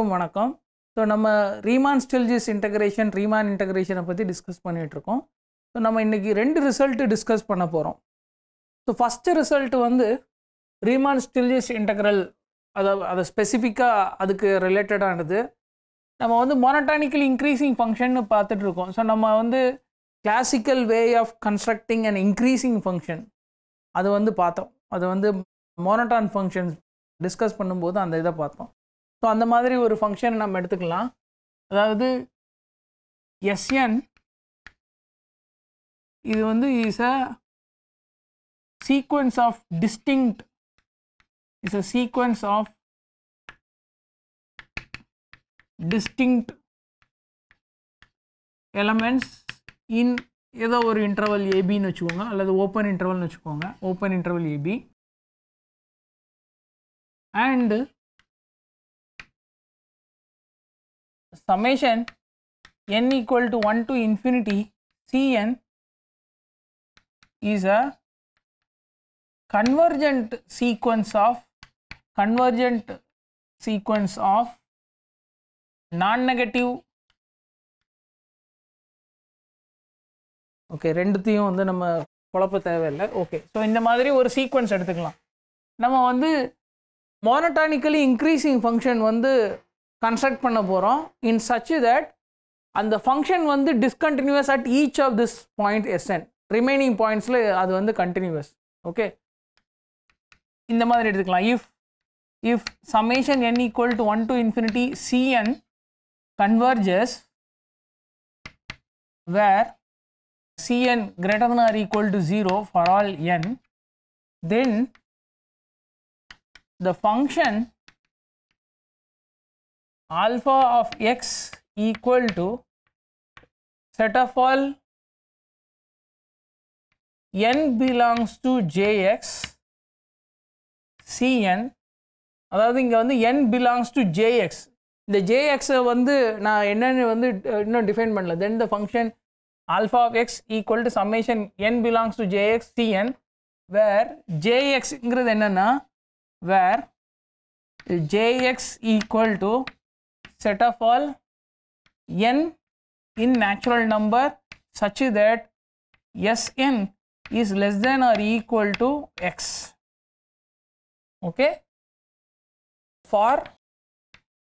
எல்லோருக்கும் வணக்கம் ஸோ நம்ம ரீமான் ஸ்டில்ஜிஸ் இன்டகிரேஷன் ரீமான் இன்டகிரேஷனை பற்றி டிஸ்கஸ் பண்ணிகிட்ருக்கோம் ஸோ நம்ம இன்றைக்கி ரெண்டு ரிசல்ட்டு டிஸ்கஸ் பண்ண போகிறோம் ஸோ ஃபஸ்ட்டு ரிசல்ட் வந்து ரீமான் ஸ்டில்ஜிஸ் இன்டகிரல் அதை அதை ஸ்பெசிஃபிக்காக அதுக்கு ரிலேட்டடானது நம்ம வந்து மொனட்டானிக்கல் இன்க்ரீஸிங் ஃபங்க்ஷன் பார்த்துட்ருக்கோம் ஸோ நம்ம வந்து classical way of constructing and increasing function அது வந்து பார்த்தோம் அது வந்து மோனட்டான் ஃபங்க்ஷன்ஸ் டிஸ்கஸ் பண்ணும்போது அந்த இதை பார்த்தோம் ஸோ அந்த மாதிரி ஒரு ஃபங்க்ஷனை நம்ம எடுத்துக்கலாம் அதாவது எஸ்என் இது வந்து is a sequence of distinct is a sequence of distinct elements in ஏதோ ஒரு இன்டர்வல் ஏபின்னு வச்சுக்கோங்க அல்லது ஓப்பன் இன்டர்வல்னு வச்சுக்கோங்க open interval a b and summation n equal to 1 to infinity Cn is a convergent sequence of convergent sequence of non-negative okay ரெண்டுத்தையும் வந்து நம்ம குழப்ப தேவையில்லை ஓகே ஸோ இந்த மாதிரி ஒரு சீக்வன்ஸ் எடுத்துக்கலாம் நம்ம வந்து மோனட்டானிக்கலி இன்க்ரீஸிங் ஃபங்க்ஷன் வந்து கன்ஸ்ட்ரக்ட் பண்ண போகிறோம் இன் சச் தட் அந்த ஃபங்க்ஷன் வந்து discontinuous at each of this point s n remaining பாயிண்ட்ஸில் அது வந்து கண்டினியூவஸ் ஓகே இந்த மாதிரி எடுத்துக்கலாம் if if summation n equal to one to infinity c n converges where c n greater than or equal to 0 for all n then the function alpha of x equal to set of all n belongs to jx cn அதாவது இங்க வந்து n belongs to jx இந்த jx வந்து நான் என்னன்னு வந்து இன்னும் define பண்ணல then the function alpha of X equal to summation n belongs to j x c n where ஜேஎக்ஸ்ங்கிறது என்னென்னா where j x equal to set of all n in natural number such that Sn is less than or equal to x. Okay. For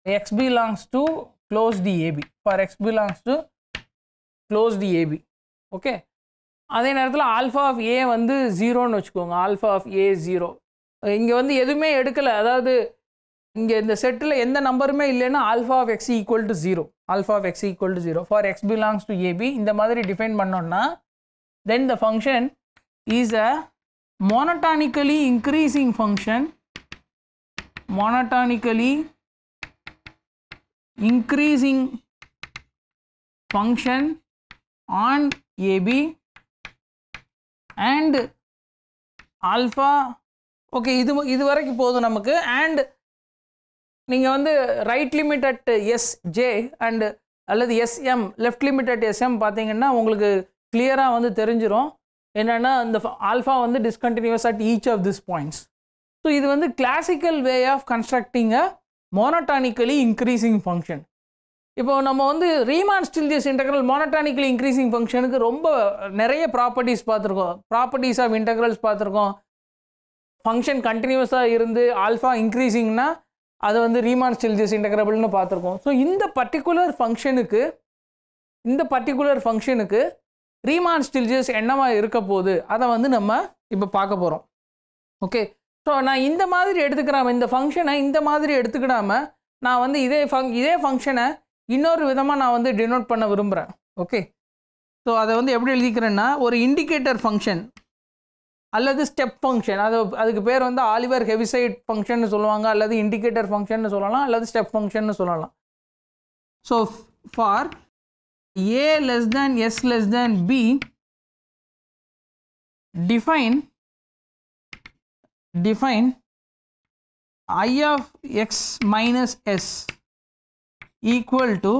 x belongs to closed AB. For x belongs to closed AB. Okay. அதே நேரத்தில் alpha of A வந்து ஜீரோன்னு வச்சுக்கோங்க alpha of A zero இங்கே வந்து எதுவுமே எடுக்கலை அதாவது இங்கே இந்த செட்டில் எந்த நம்பருமே இல்லைன்னா alpha of X equal to zero alpha of X equal to zero for x belongs to a b இந்த மாதிரி டிஃபைன் பண்ணோம்னா then the function is a monotonically increasing function monotonically increasing function on AB and alpha okay இது இது வரைக்கும் போதும் நமக்கு and நீங்கள் வந்து right limit at s j and அல்லது s m left limit at s m பார்த்தீங்கன்னா உங்களுக்கு கிளியராக வந்து தெரிஞ்சிடும் என்னென்னா இந்த ஆல்ஃபா வந்து discontinuous at each of this points so இது வந்து classical way of constructing a monotonically increasing function இப்போ நம்ம வந்து Riemann Stieltjes integral monotonically increasing ஃபங்க்ஷனுக்கு ரொம்ப நிறைய ப்ராப்பர்ட்டிஸ் பார்த்துருக்கோம் ப்ராப்பர்ட்டிஸ் ஆஃப் இன்டெக்ரல்ஸ் பார்த்துருக்கோம் ஃபங்க்ஷன் கண்டினியூஸாக இருந்து ஆல்ஃபா இன்க்ரீஸிங்னா அதை வந்து ரீமான் ஸ்டில்ஜஸ் இன்டகிரபிள்னு பார்த்துருக்கோம் ஸோ இந்த பர்டிகுலர் ஃபங்க்ஷனுக்கு இந்த பர்டிகுலர் ஃபங்க்ஷனுக்கு ரீமான் ஸ்டில்ஜஸ் என்னவா இருக்க போகுது அதை வந்து நம்ம இப்போ பார்க்க போகிறோம் ஓகே ஸோ நான் இந்த மாதிரி எடுத்துக்கிறாம இந்த ஃபங்க்ஷனை இந்த மாதிரி எடுத்துக்கிடாம நான் வந்து இதே ஃபங் இதே ஃபங்க்ஷனை இன்னொரு விதமாக நான் வந்து டினோட் பண்ண விரும்புகிறேன் ஓகே ஸோ அதை வந்து எப்படி எழுதிக்கிறேன்னா ஒரு இண்டிகேட்டர் ஃபங்க்ஷன் அல்லது ஸ்டெப் ஃபங்க்ஷன் அது அதுக்கு பேர் வந்து ஆலிவர் ஹெவிசைட் ஃபங்க்ஷன் சொல்லுவாங்க அல்லது இண்டிகேட்டர் ஃபங்க்ஷன் சொல்லலாம் அல்லது ஸ்டெப் ஃபங்க்ஷன் சொல்லலாம் so for a less than s less than b define define i of x minus s equal to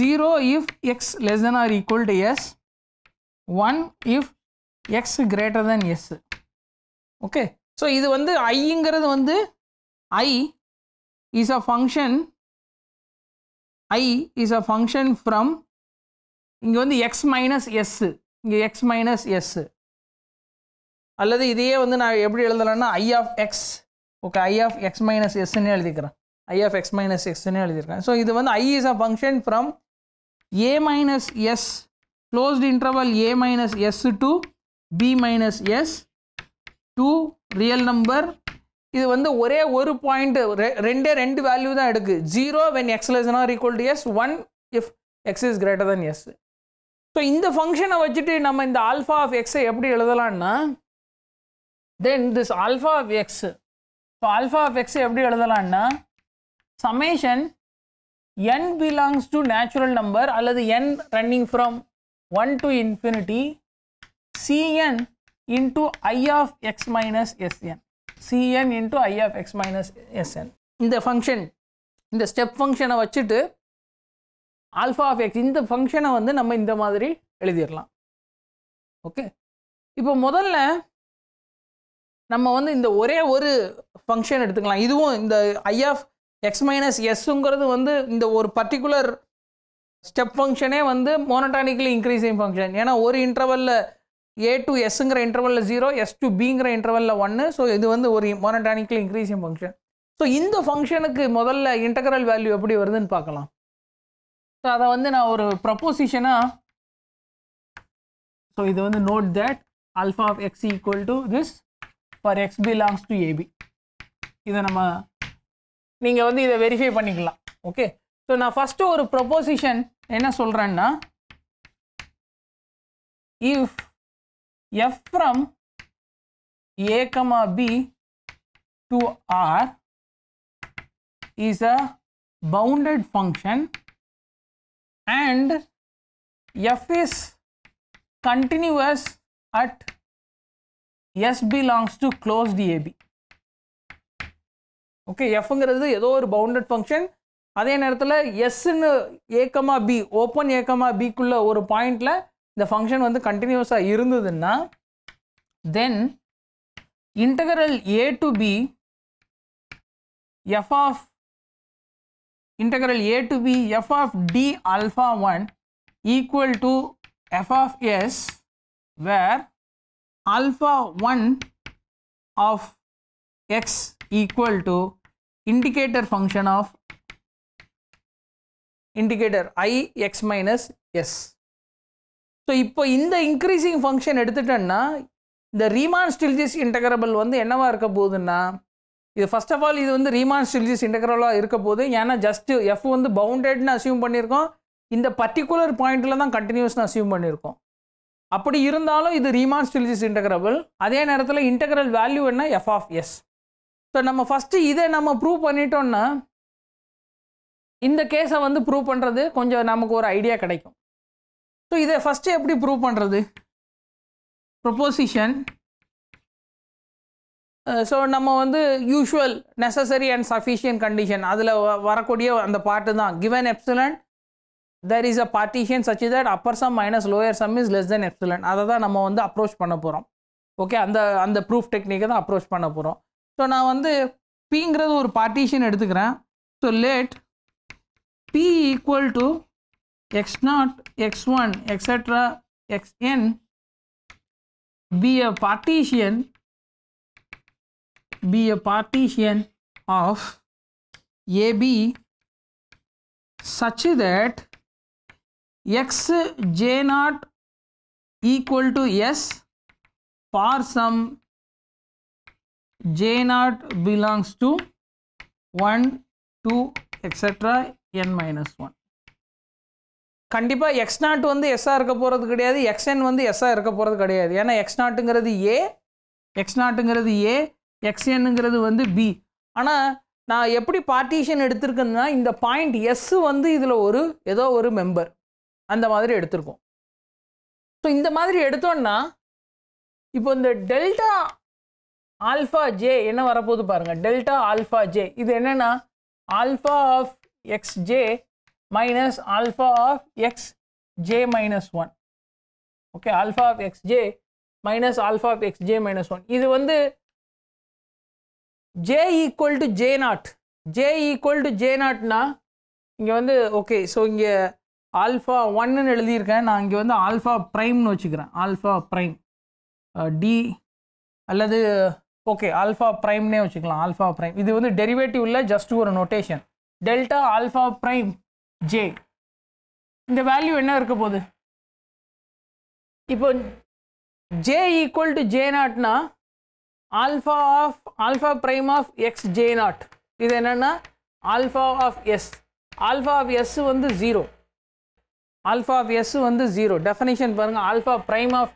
0 if x less than or equal to s 1 if x greater than s okay so இது வந்து ஐங்கிறது வந்து I is a function I is a function from இங்கே வந்து x minus s இங்கே x minus s அல்லது இதையே வந்து நான் எப்படி எழுதலாம்னா I of x okay I of X minus எஸ்ன்னு எழுதிக்கிறேன் ஐ ஆஃப் எக்ஸ் மைனஸ் எக்ஸ்ன்னு எழுதியிருக்கேன் ஸோ இது வந்து I is a function from a minus s closed interval a minus s to b minus s to real number இது வந்து ஒரே ஒரு பாயிண்ட் ரெண்டே ரெண்டு வேல்யூ தான் எடுக்கு zero when x less or equal to s one if x is greater than s so இந்த ஃபங்க்ஷனை வச்சுட்டு நம்ம இந்த ஆல்ஃபா ஆஃப் எக்ஸை எப்படி எழுதலான்னா then this alpha of x இப்போ ஆல்ஃபா ஆஃப் எக்ஸை எப்படி எழுதலான்னா summation n belongs to natural number அல்லது n running from one to infinity Cn into i of x minus Sn. Cn into i of x minus Sn. இந்த function, இந்த step function வச்சிட்டு alpha of x, இந்த function வந்து நம்ம இந்த மாதிரி எழுதிரலாம். Okay இப்போ முதல்ல நம்ம வந்து இந்த ஒரே ஒரு function எடுத்துக்கலாம் இதுவும் இந்த i of x minus s எஸ்ஸுங்கிறது வந்து இந்த ஒரு particular step ஃபங்க்ஷனே வந்து monotonically increasing function ஏன்னா ஒரு இன்டர்வலில் ஏ டு எஸ்ங்கிற இன்டர்வலில் ஜீரோ எஸ் டு பிங்கிற இன்டர்வலில் ஒன்று ஸோ இது வந்து ஒரு மொனடானிக்கல் இன்க்ரீஸிங் ஃபங்க்ஷன் ஸோ இந்த ஃபங்க்ஷனுக்கு முதல்ல இன்டகரல் வேல்யூ எப்படி வருதுன்னு பார்க்கலாம் ஸோ அதை வந்து நான் ஒரு ப்ரப்போசிஷனாக ஸோ இது வந்து note that alpha of X equal to this for x belongs to a b இதை நம்ம நீங்கள் வந்து இதை வெரிஃபை பண்ணிக்கலாம் ஓகே ஸோ நான் ஃபஸ்ட்டு ஒரு ப்ரொப்போசிஷன் என்ன சொல்கிறேன்னா if F from A comma B to R is a bounded function and F is continuous at S belongs to closed AB. Okay, F எஃப்ங்கிறது ஏதோ ஒரு பவுண்டட் ஃபங்க்ஷன் அதே நேரத்தில் எஸ்ன்னு ஏக்கமா open A, B பிக்குள்ள ஒரு பாயிண்டில் function ஃபங்க்ஷன் வந்து கண்டினியூஸாக இருந்ததுன்னா then then integral a to b f of integral a to b f of d alpha 1 equal to f of s where alpha 1 of x equal to indicator function of indicator i x minus s. So இப்போ இந்த increasing function எடுத்துட்டோன்னா இந்த Riemann Stieltjes integrable வந்து என்னவாக இருக்க போகுதுன்னா இது first of all இது வந்து ரீமான் ஸ்டில்ஜிஸ் இன்டகரலாக இருக்க போது ஏன்னா ஜஸ்ட் எஃப் வந்து பவுண்டட்னு அசியூம் பண்ணியிருக்கோம் இந்த பர்டிகுலர் பாயிண்டில் தான் கண்டினியூஸ்னு அசியூம் பண்ணியிருக்கோம் அப்படி இருந்தாலும் இது ரீமான் ஸ்டில்ஜிஸ் இன்டகரபிள் அதே நேரத்தில் இன்டகரல் வேல்யூ என்ன எஃப் ஆஃப் எஸ் ஸோ நம்ம ஃபஸ்ட்டு இதை நம்ம ப்ரூவ் பண்ணிட்டோன்னா இந்த கேஸை வந்து ப்ரூவ் பண்ணுறது கொஞ்சம் நமக்கு ஒரு ஐடியா கிடைக்கும் ஸோ இதை ஃபஸ்ட்டு எப்படி ப்ரூவ் பண்ணுறது ப்ரொப்போசிஷன் ஸோ நம்ம வந்து usual necessary and sufficient condition அதில் வரக்கூடிய அந்த பாட்டு தான் given epsilon there is a partition such that upper sum minus lower sum is less than epsilon அதை தான் நம்ம வந்து அப்ரோச் பண்ண போகிறோம் ஓகே அந்த அந்த ப்ரூஃப் டெக்னிக்கை தான் அப்ரோச் பண்ண போகிறோம் ஸோ நான் வந்து பிங்கிறது ஒரு பார்ட்டிஷன் எடுத்துக்கிறேன் so let p equal to x naught x1 etc xn be a partition be a partition of AB such that x j naught equal to s for some j naught belongs to 1 2 etc n minus 1 கண்டிப்பாக X not வந்து எஸ்ஸாக இருக்க போகிறது கிடையாது xn வந்து எஸ்ஸாக இருக்க போகிறது கிடையாது ஏன்னா எக்ஸ் நாட்டுங்கிறது ஏ எக்ஸ் நாட்டுங்கிறது ஏ எக்ஸ்என்னுங்கிறது வந்து பி ஆனால் நான் எப்படி பார்ட்டிஷன் எடுத்திருக்கேன்னா இந்த பாயிண்ட் எஸ் வந்து இதில் ஒரு ஏதோ ஒரு மெம்பர் அந்த மாதிரி எடுத்திருக்கோம் ஸோ இந்த மாதிரி எடுத்தோன்னா இப்போ இந்த டெல்டா ஆல்ஃபா ஜே என்ன வரப்போகுது பாருங்கள் டெல்டா ஆல்ஃபா ஜே இது என்னென்னா alpha of x j minus alpha of x j minus 1. Okay, alpha of x j minus alpha of x j minus 1. இது வந்து j equal to j naught. j equal to j naught நா, இங்க வந்து, okay, so இங்க alpha 1 நின் எழுதியிருக்கேன் நான் இங்க வந்து alpha prime வச்சுக்கிறேன் alpha prime d அல்லது okay alpha prime நே வச்சிக்கலாம் alpha prime இது வந்து derivative உல்ல just ஒரு notation delta alpha prime j இந்த வேல்யூ என்ன இருக்க போகுது இப்போ ஜே ஈக்குவல் டு ஜே நாட்னா alpha of alpha prime of x j naught இது என்னென்னா alpha of s alpha of s வந்து ஜீரோ ஆல்ஃபா ஆஃப் எஸ் வந்து ஜீரோ டெஃபனேஷன் பாருங்கள் ஆல்ஃபா ப்ரைம் ஆஃப்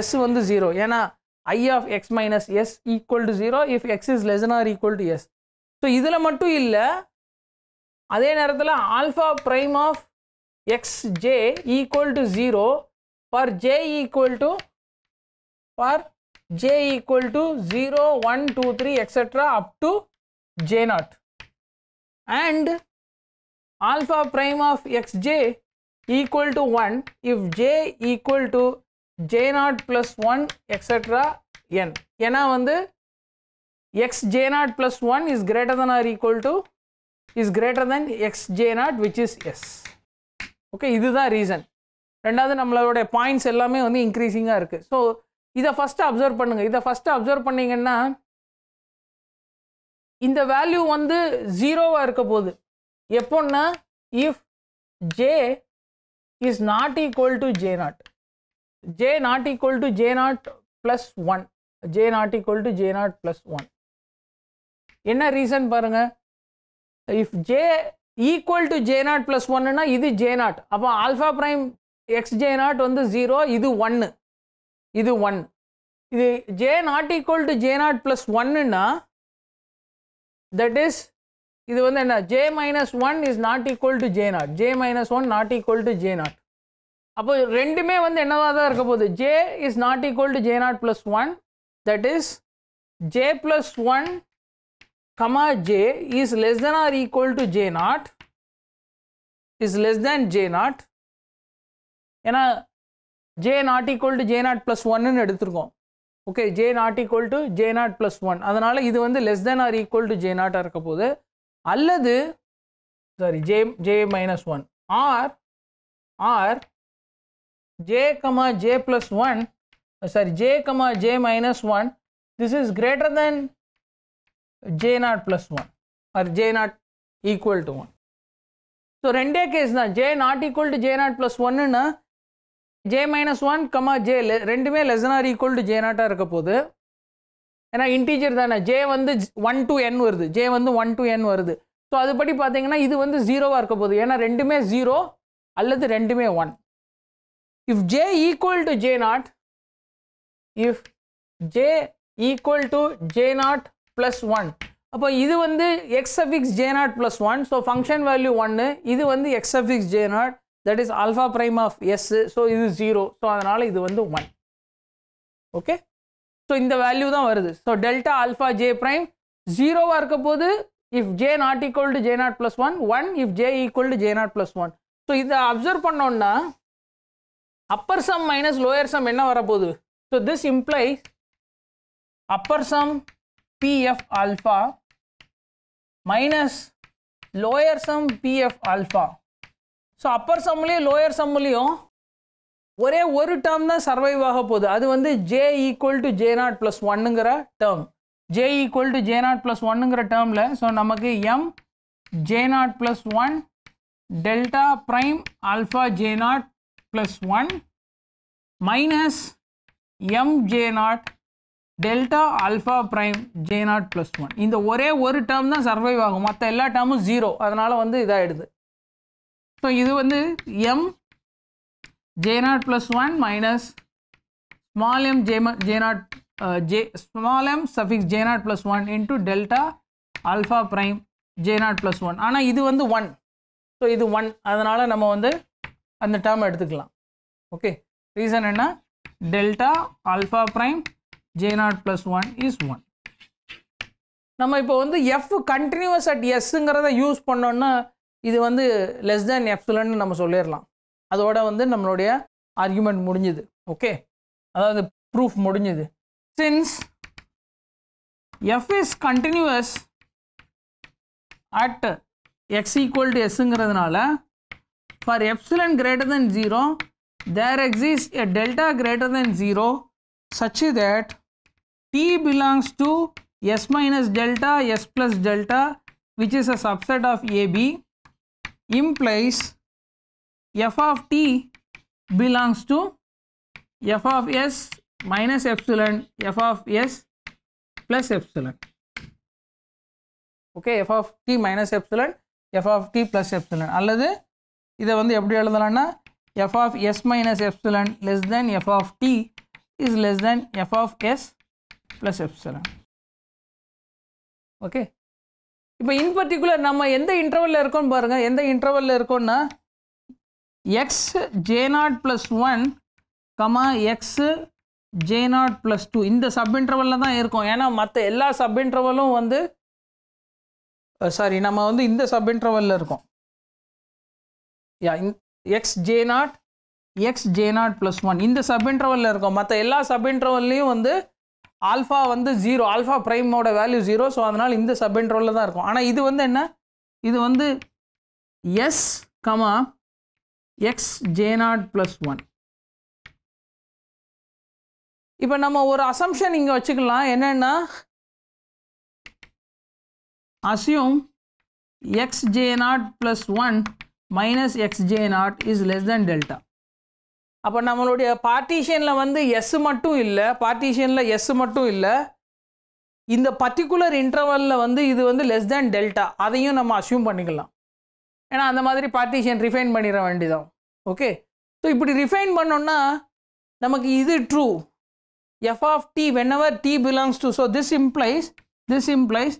எஸ் வந்து ஜீரோ ஏன்னா I of X minus s equal to zero if x is less or equal to S so இதில் மட்டும் இல்லை அதே நேரத்துல alpha prime of x j equal to 0 for j equal to for j equal to 0 1 2 3 etcetera up to j naught and alpha prime of x j equal to 1 if j equal to j naught + 1 etcetera n ஏனா வந்து x j naught + 1 is greater than or equal to is greater than x j not which is s okay இதுதான் reason ரெண்டாவது நம்மளோட points எல்லாமே வந்து இன்க்ரீஸிங்காக இருக்குது so இதை first observe பண்ணுங்கள் இதை ஃபஸ்ட்டு அப்சர்வ் பண்ணிங்கன்னா இந்த வேல்யூ வந்து ஜீரோவாக இருக்க போகுது எப்போன்னா if j is not equal to j naught j naught equal to j naught plus one j naught equal to j naught plus one என்ன ரீசன் பாருங்கள் if j equal to j naught plus ஒன்னுனா இது j naught அப்போ alpha prime x j naught வந்து zero இது ஒன்று இது one இது j naught equal to j naught plus ஒன்னுன்னா தட் இஸ் இது வந்து என்ன j minus one is not equal to j naught j minus one not equal to j naught அப்போ ரெண்டுமே வந்து என்னவாக தான் இருக்க போகுது j is not equal to j naught plus one that is j plus one comma j is less than or equal to j naught is less than j naught ஏன்னா j naught equal to j naught plus ஒன்னு எடுத்திருக்கோம் okay j naught equal to j naught plus one அதனால் இது வந்து less than or equal to j நாட்டாக இருக்க போது அல்லது sorry j j minus one or or j comma j plus one sorry j comma j minus one this is greater than j naught plus 1 or j naught equal to 1. So ரெண்டே case தான் j naught equal to j naught plus ஒன்னுன்னா j minus one comma j ரெண்டுமே less or equal to j நாட்டாக இருக்க போது ஏன்னா integer தானே J வந்து ஒன் டு என் வருது ஜே வந்து ஒன் டு என் வருது ஸோ அதுபடி பார்த்தீங்கன்னா இது வந்து ஜீரோவாக இருக்க போகுது ஏன்னா ரெண்டுமே ஜீரோ அல்லது ரெண்டுமே one if j equal to j naught if j equal to j naught plus one அப்போ இது வந்து x suffix j naught plus one so function value ஒன்று இது வந்து x suffix j naught that is alpha prime of s so இது zero so அதனால் இது வந்து ஒன் ஓகே ஸோ இந்த வேல்யூ தான் வருது so delta alpha j prime ஜீரோவாக இருக்க போது if j naught equal to j naught plus one one if j equal to j naught plus one so இதை அப்சர்வ் பண்ணோன்னா upper sum minus lower sum என்ன வரப்போகுது so this implies upper sum PF alpha minus lower sum PF alpha. So upper சம்லேயும் lower சம்லேயும் ஒரே ஒரு term தான் survive ஆக போகுது அது வந்து j equal to j naught plus ஒன்னுங்கிற term j equal to j naught plus ஒன்னுங்கிற டேர்மில் ஸோ நமக்கு M J naught plus one delta prime alpha j naught plus one minus m J naught delta alpha prime j naught plus one இந்த ஒரே ஒரு term தான் survive ஆகும் மற்ற எல்லா டேர்மும் ஜீரோ அதனால் வந்து இதாகிடுது ஸோ இது வந்து m J naught plus one minus small m j j naught j small m suffix j naught plus one into delta alpha prime j naught plus one ஆனால் இது வந்து ஒன் ஸோ இது one அதனால் நம்ம வந்து அந்த டேர்ம் எடுத்துக்கலாம் okay reason என்ன delta alpha prime j naught plus one is one நம்ம இப்போ வந்து எஃப் கண்டினியூஸ் அட் எஸ்ஸுங்கிறத யூஸ் பண்ணோன்னா இது வந்து லெஸ் தேன் எப்சுலன்னு நம்ம சொல்லிடலாம் அதோட வந்து நம்மளுடைய ஆர்குமெண்ட் முடிஞ்சுது ஓகே அதாவது ப்ரூஃப் முடிஞ்சுது since f is continuous at X equal to எஸ்ஸுங்கிறதுனால for epsilon greater than zero there exist a delta greater than zero such that T belongs to S minus delta S plus delta which is a subset of AB implies f of t belongs to f of s minus epsilon f of s plus epsilon okay f of t minus epsilon f of t plus epsilon அல்லது இதை வந்து எப்படி எழுதலாம்னா f of s minus epsilon less than f of t is less than f of s plus epsilon okay இப்போ in particular நம்ம எந்த இன்டர்வலில் இருக்கோம் பாருங்கள் எந்த இன்டர்வலில் இருக்கோம்னா x j naught plus one comma x j naught plus two இந்த sub இன்டர்வலில் தான் இருக்கும் ஏன்னா மற்ற எல்லா சப் இன்டர்வலும் வந்து சாரி நம்ம வந்து இந்த சப் இன்டர்வலில் இருக்கோம் yeah x j naught x j naught plus one இந்த சப் இன்டர்வலில் இருக்கும் மற்ற எல்லா சப் இன்டர்வல்லையும் வந்து ஆல்ஃபா வந்து ஜீரோ ஆல்ஃபா ப்ரைமோட வேல்யூ ஜீரோ ஸோ அதனால் இந்த சப் இன்ட்ரோலில் தான் இருக்கும் ஆனால் இது வந்து என்ன இது வந்து s comma x j naught plus one இப்போ நம்ம ஒரு அசம்ஷன் இங்கே வச்சுக்கலாம் என்னென்னா assume x j naught plus one minus x j naught is less than delta அப்போ நம்மளுடைய பார்ட்டிஷனில் வந்து எஸ் மட்டும் இல்லை பார்ட்டிஷனில் எஸ் மட்டும் இல்லை இந்த பர்டிகுலர் இன்டர்வலில் வந்து இது வந்து லெஸ் தேன் டெல்டா அதையும் நம்ம அசியூம் பண்ணிக்கலாம் ஏன்னா அந்த மாதிரி பார்ட்டிஷன் ரிஃபைன் பண்ணிட வேண்டியதான் ஓகே ஸோ இப்படி ரிஃபைன் பண்ணோன்னா நமக்கு இது true f of t whenever t belongs to so this implies this implies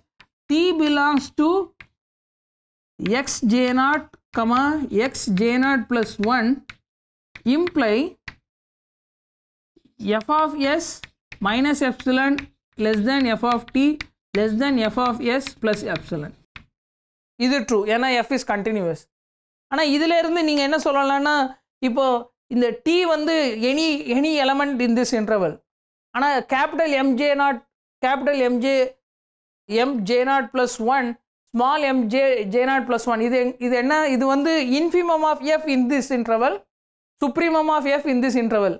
t belongs to X j naught comma x j naught plus one imply f of s minus epsilon less than f of t less than f of s plus epsilon இது true ஏன்னா f is continuous ஆனால் இதிலேருந்து நீங்கள் என்ன சொல்லலாம்னா இப்போது இந்த t வந்து any any element in this interval ஆனால் capital m j naught capital m j m J naught plus one small m j j j naught plus one இது இது என்ன இது வந்து infimum of f in this interval supremum of f in this interval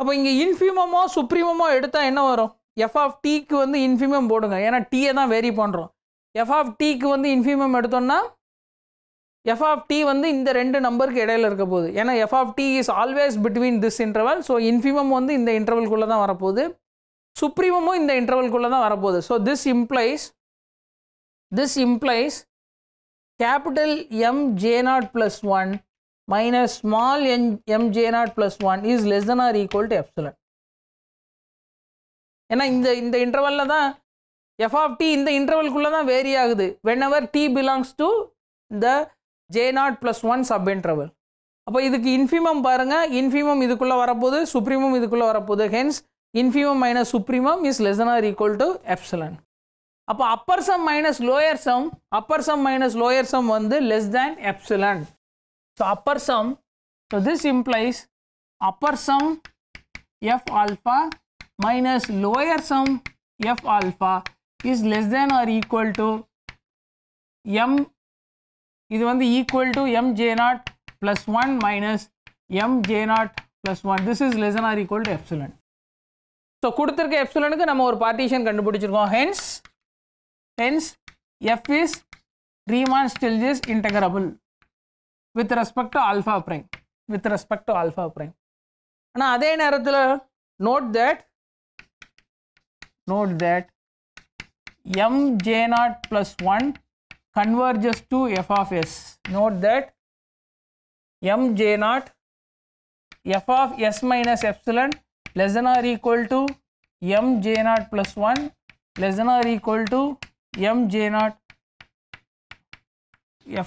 அப்போ இங்கே இன்ஃபியூமமோ சுப்ரீமமோ எடுத்தால் என்ன வரும் எஃப் ஆஃப் டீக்கு வந்து இன்ஃபியூமம் போடுங்க ஏன்னா டீயை தான் வேரி பண்ணுறோம் எஃப் ஆஃப் டீக்கு வந்து இன்ஃபியூமம் எடுத்தோம்னா எஃப் ஆஃப் டி வந்து இந்த ரெண்டு நம்பருக்கு இடையில இருக்க போகுது ஏன்னா f of t is always between this interval so infimum வந்து இந்த இன்டர்வல்குள்ளே தான் வரப்போகுது சுப்ரீமமும் இந்த இன்டர்வல்குள்ளே தான் வரப்போகுது so this implies this implies capital m J naught plus one minus small m, mj naught plus 1 is less than or equal to epsilon. ஏன்னா இந்த இந்த இன்டர்வலில் தான் எஃப் ஆஃப் டி இந்த இன்டர்வல்குள்ளே தான் வேரி ஆகுது whenever t belongs to the j naught plus one sub interval அப்போ இதுக்கு இன்ஃபிமம் பாருங்கள் இன்ஃபிமம் இதுக்குள்ளே வரப்போகுது சுப்ரீமம் இதுக்குள்ளே வரப்போகுது hence infimum minus supremum is less or equal to epsilon அப்போ upper sum minus lower sum upper sum minus lower sum வந்து less than epsilon So, upper sum, so this implies upper sum f alpha minus lower sum f alpha is less than or equal to m one வந்து equal to mj0 naught plus 1 minus mj0 naught plus 1 this is less than or equal to epsilon So so கொடுத்துருக்க எப்சுலனுக்கு நம்ம ஒரு partition Hence, hence hence f is Riemann Stieltjes integrable. With respect to alpha prime with respect to alpha prime ஆனால் அதே நேரத்தில் note that note that m J naught plus one converges to F of s note that m J naught f of s minus epsilon less than or equal to m j naught plus 1 less than or equal to m j naught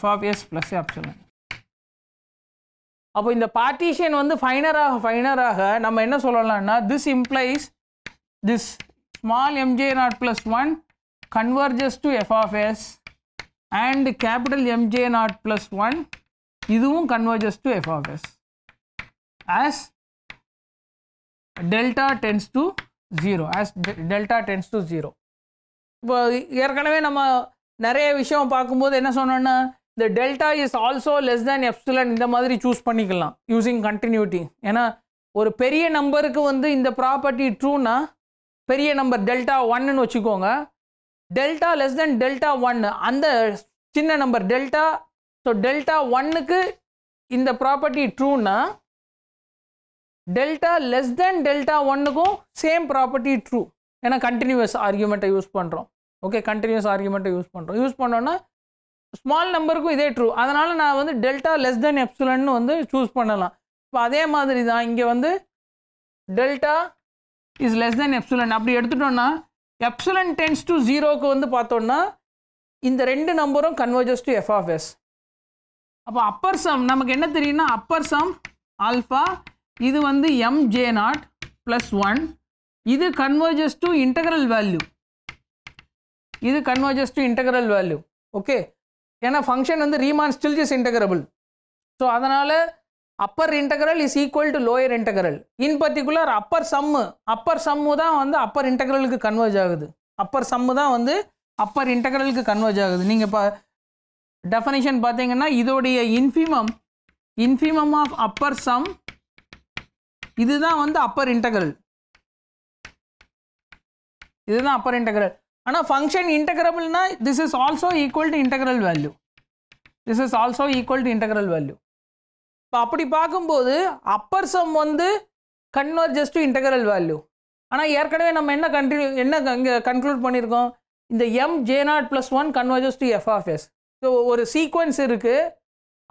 f of s plus epsilon. அப்போ இந்த partition வந்து ஃபைனராக ஃபைனராக நம்ம என்ன சொல்லலாம்னா this implies this small m j naught plus one converges to f of s and capital m j naught plus one இதுவும் converges to f of s as delta tends to zero as delta tends to zero இப்போ ஏற்கனவே நம்ம நிறைய விஷயம் பார்க்கும்போது என்ன சொன்னோன்னா இந்த delta is also less than epsilon இந்த மாதிரி சூஸ் பண்ணிக்கலாம் யூஸிங் கண்டினியூட்டி ஏன்னா ஒரு பெரிய நம்பருக்கு வந்து இந்த ப்ராப்பர்ட்டி ட்ரூனா பெரிய நம்பர் டெல்டா ஒன்னு வச்சுக்கோங்க டெல்டா லெஸ் தென் டெல்டா ஒன்னு அந்த சின்ன நம்பர் டெல்டா ஸோ டெல்டா ஒன்னுக்கு இந்த ப்ராப்பர்ட்டி ட்ரூனா டெல்டா லெஸ் தென் டெல்டா ஒன்னுக்கும் சேம் ப்ராப்பர்ட்டி ட்ரூ ஏன்னா கண்டினியூஸ் ஆர்கியூமெண்ட்டை யூஸ் பண்ணுறோம் ஓகே கண்டினியூஸ் ஆர்கியூமெண்ட்டை யூஸ் பண்ணுறோம் யூஸ் பண்ணோன்னா ஸ்மால் நம்பருக்கும் இதே ட்ரூ அதனால் நான் வந்து டெல்டா லெஸ் தென் எப்சுலன்னு வந்து சூஸ் பண்ணலாம் இப்போ அதே மாதிரி தான் இங்கே வந்து delta is less than epsilon அப்படி எடுத்துட்டோன்னா எப்சுலன் டென்ஸ் டு ஜீரோவுக்கு வந்து பார்த்தோன்னா இந்த ரெண்டு நம்பரும் கன்வர்ஜஸ் டு எஃப்ஆஃப்எஸ் அப்போ அப்பர் சம் நமக்கு என்ன தெரியும்னா அப்பர் சம் ஆல்ஃபா இது வந்து m J naught plus one இது கன்வர்ஜஸ் டு இன்டகரல் வேல்யூ இது converges to integral value okay ஏன்னா ஃபங்க்ஷன் வந்து Riemann Stieltjes is integrable so அதனால் upper integral is equal to lower integral in particular upper sum upper sum தான் வந்து Appar இன்டகரலுக்கு converge ஆகுது Appar sum தான் வந்து அப்பர் இன்டகரலுக்கு கன்வெர்ஜ் ஆகுது நீங்கள் இப்போ டெஃபனிஷன் பார்த்தீங்கன்னா இதோடைய infimum infimum of upper sum இதுதான் வந்து அப்பர் இன்டகரல் இதுதான் அப்பர் இன்டகரல் ஆனால் ஃபங்க்ஷன் இன்டகிரபிள்னா this is also equal to integral value this is also equal to integral value இப்போ அப்படி பார்க்கும்போது அப்பர் சம் வந்து கன்வர்ஜஸ் டு இன்டகிரல் வேல்யூ ஆனால் ஏற்கனவே நம்ம என்ன கன்ட்ரி என்ன இங்கே கன்க்ளூட் பண்ணியிருக்கோம் இந்த M J naught plus one converges to S so ஒரு சீக்வன்ஸ் இருக்குது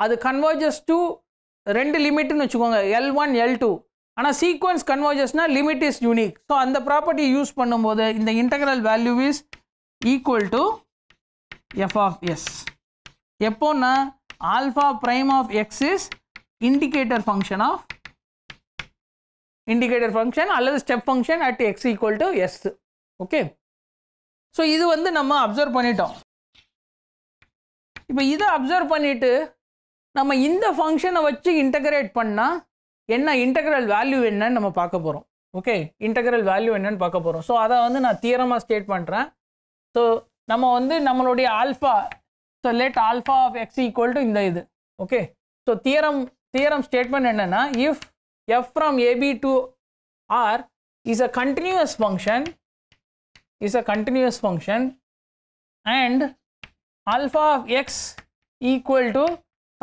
அது கன்வர்ஜஸ் டு ரெண்டு லிமிட்னு வச்சுக்கோங்க எல் ஒன் எல் டூ ஆனால் சீக்வன்ஸ் கன்வர்ஜஸ்னால் லிமிட் இஸ் யூனிக் ஸோ அந்த ப்ராப்பர்ட்டி யூஸ் பண்ணும்போது இந்த integral value is equal to F of S எப்போன்னா alpha prime of X is indicator function of indicator function அல்லது step function at X equal to S okay so இது வந்து நம்ம observe பண்ணிட்டோம் இப்போ இதை அப்சர்வ் பண்ணிவிட்டு நம்ம இந்த ஃபங்க்ஷனை வச்சு இன்டகிரேட் பண்ணால் என்ன இன்டகிரல் வேல்யூ என்னன்னு நம்ம பார்க்க போகிறோம் ஓகே இன்டகிரல் வேல்யூ என்னன்னு பார்க்க போகிறோம் ஸோ அதை வந்து நான் தீரமாக ஸ்டேட் பண்ணுறேன் ஸோ நம்ம வந்து நம்மளுடைய alpha so let alpha of X equal to இந்த இது okay so theorem theorem statement என்னென்னா if F from AB to R is a continuous function is a continuous function and alpha of X equal to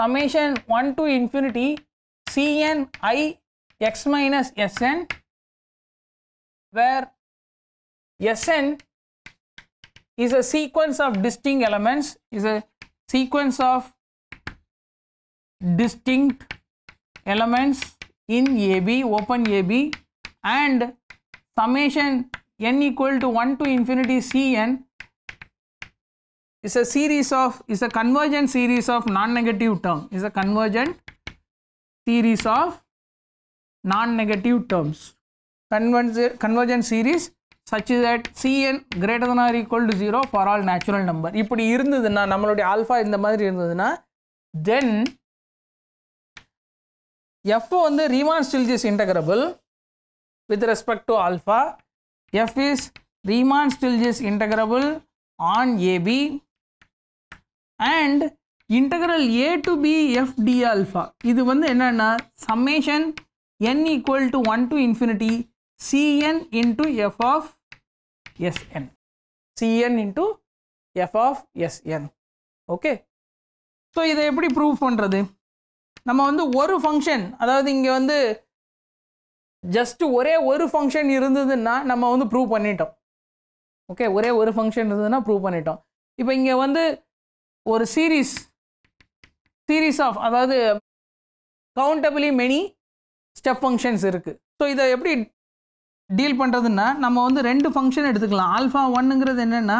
summation one to infinity Cn i x minus Sn where Sn is a sequence of distinct elements is a sequence of distinct elements in AB open AB and summation n equal to 1 to infinity Cn is a series of is a convergent series of non-negative term is a convergent series of non-negative terms. Converge, convergence series such is that cn greater than or equal to 0 for all natural number. இப்படி இருந்ததுன்னா நம்மளுடைய alpha இந்த மாதிரி இருந்ததுன்னா then f வந்து Riemann Stieltjes integrable with respect to alpha F is Riemann Stieltjes integrable on AB and integral A to B F alpha alpha இது வந்து என்னென்னா summation N equal to one to infinity CN into F of SN CN into F of SN okay so இதை எப்படி prove பண்ணுறது நம்ம வந்து ஒரு function அதாவது இங்கே வந்து ஜஸ்ட் ஒரே ஒரு ஃபங்க்ஷன் இருந்ததுன்னா நம்ம வந்து ப்ரூவ் பண்ணிட்டோம் ஓகே ஒரே ஒரு ஃபங்க்ஷன் இருந்ததுன்னா ப்ரூவ் பண்ணிட்டோம் இப்போ இங்கே வந்து ஒரு சீரீஸ் சீரீஸ் ஆஃப் அதாவது கவுண்டபிளி மெனி ஸ்டெப் ஃபங்க்ஷன்ஸ் இருக்குது ஸோ இதை எப்படி டீல் பண்ணுறதுன்னா நம்ம வந்து ரெண்டு ஃபங்க்ஷன் எடுத்துக்கலாம் ஆல்ஃபா ஒன்னுங்கிறது என்னென்னா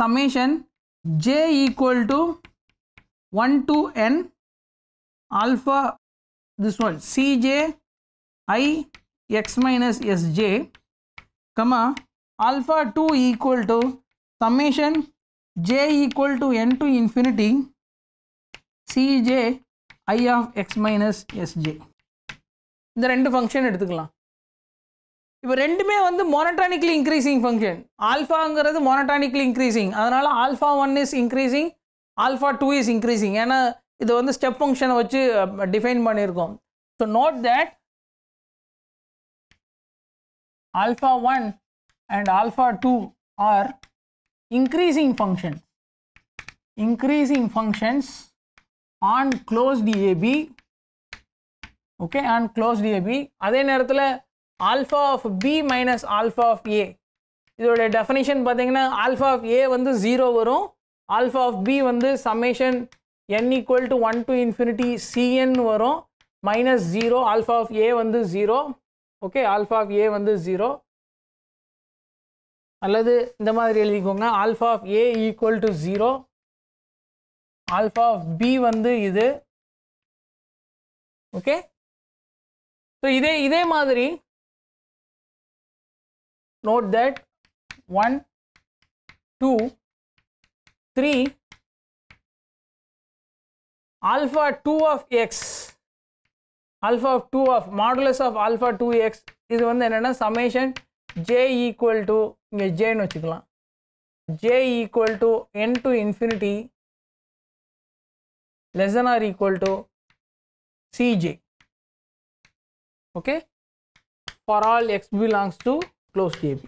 summation J equal to one to N alpha this one CJ I X minus SJ comma alpha two equal to summation J equal to N to infinity CJ I of X minus SJ இந்த ரெண்டு function எடுத்துக்கலாம் இப்போ ரெண்டுமே வந்து monotonically increasing function ஆல்ஃபாங்கிறது monotonically increasing அதனால் alpha one is increasing alpha two is increasing ஏன்னா இது வந்து ஸ்டெப் ஃபங்க்ஷனை வச்சு டிஃபைன் பண்ணியிருக்கோம் so note that alpha one and alpha two are increasing function increasing functions on closed AB okay on closed AB அதே நேரத்தில் alpha of B minus alpha of A இதோட definition பார்த்தீங்கன்னா ஆல்ஃபா ஆஃப் ஏ வந்து zero வரும் alpha of B வந்து summation N equal to one to infinity CN வரும் minus zero alpha of A வந்து zero okay alpha of A வந்து zero அல்லது இந்த மாதிரி எழுதிக்கோங்க alpha of A equal to zero alpha of B வந்து இது ஓகே ஸோ இதே இதே மாதிரி note that 1 2 3 alpha 2 of x alpha of 2 of modulus of alpha 2x இது வந்து என்னன்னா summation j equal to இங்க j னு வச்சுக்கலாம் j equal to n to infinity less than or equal to Cj. Okay, for all x belongs to closed JP.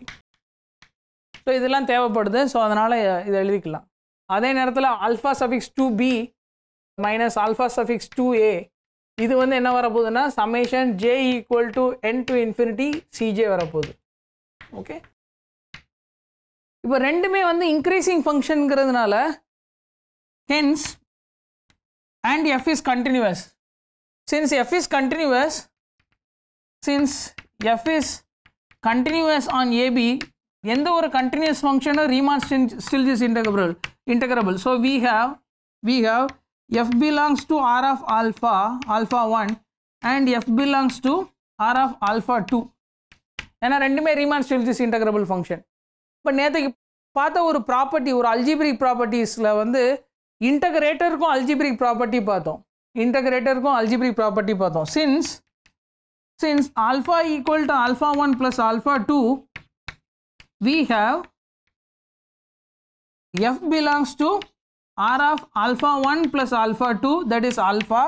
So இதெல்லாம் தேவைப்படுது so அதனால் இதை எழுதிக்கலாம் அதே நேரத்தில் alpha suffix two B minus alpha suffix two A இது வந்து என்ன வரப்போகுதுன்னா summation J equal to N to infinity CJ வரப்போகுது ஓகே இப்போ ரெண்டுமே வந்து இன்க்ரீஸிங் ஃபங்க்ஷனுங்கிறதுனால hence and f is continuous. Since f is continuous, since f is continuous on AB, எந்த ஒரு continuous function Riemann still is integrable. integrable. So we have we have f belongs to r of alpha alpha 1 and f belongs to r of alpha 2 ஏன்னா ரெண்டுமே Riemann Stieltjes integrable function இப்போ நேற்றுக்கு பார்த்த ஒரு property ஒரு algebraic ப்ராப்பர்ட்டிஸில் வந்து इंटग्रेटर को algebraic property पातों इंटग्रेटर को अलजिब्रिक प्रॉपर्टी पातों since since alpha equal to alpha one plus alpha two we have F belongs to R of alpha one plus alpha two that is alpha